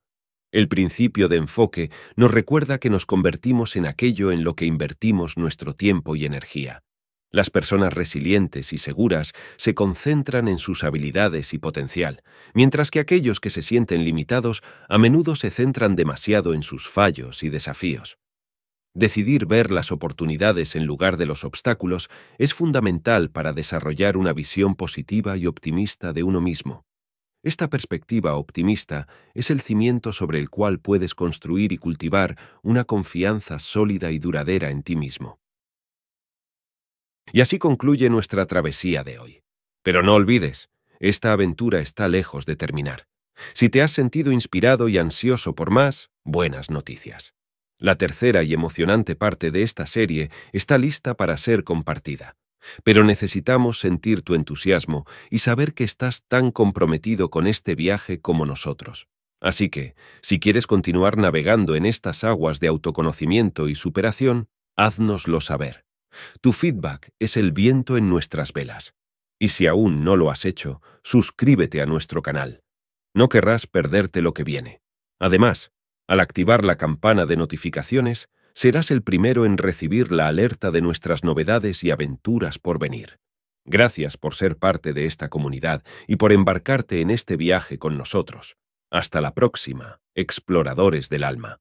Speaker 1: El principio de enfoque nos recuerda que nos convertimos en aquello en lo que invertimos nuestro tiempo y energía. Las personas resilientes y seguras se concentran en sus habilidades y potencial, mientras que aquellos que se sienten limitados a menudo se centran demasiado en sus fallos y desafíos. Decidir ver las oportunidades en lugar de los obstáculos es fundamental para desarrollar una visión positiva y optimista de uno mismo. Esta perspectiva optimista es el cimiento sobre el cual puedes construir y cultivar una confianza sólida y duradera en ti mismo. Y así concluye nuestra travesía de hoy. Pero no olvides, esta aventura está lejos de terminar. Si te has sentido inspirado y ansioso por más, buenas noticias. La tercera y emocionante parte de esta serie está lista para ser compartida. Pero necesitamos sentir tu entusiasmo y saber que estás tan comprometido con este viaje como nosotros. Así que, si quieres continuar navegando en estas aguas de autoconocimiento y superación, háznoslo saber. Tu feedback es el viento en nuestras velas. Y si aún no lo has hecho, suscríbete a nuestro canal. No querrás perderte lo que viene. Además, al activar la campana de notificaciones, serás el primero en recibir la alerta de nuestras novedades y aventuras por venir. Gracias por ser parte de esta comunidad y por embarcarte en este viaje con nosotros. Hasta la próxima, exploradores del alma.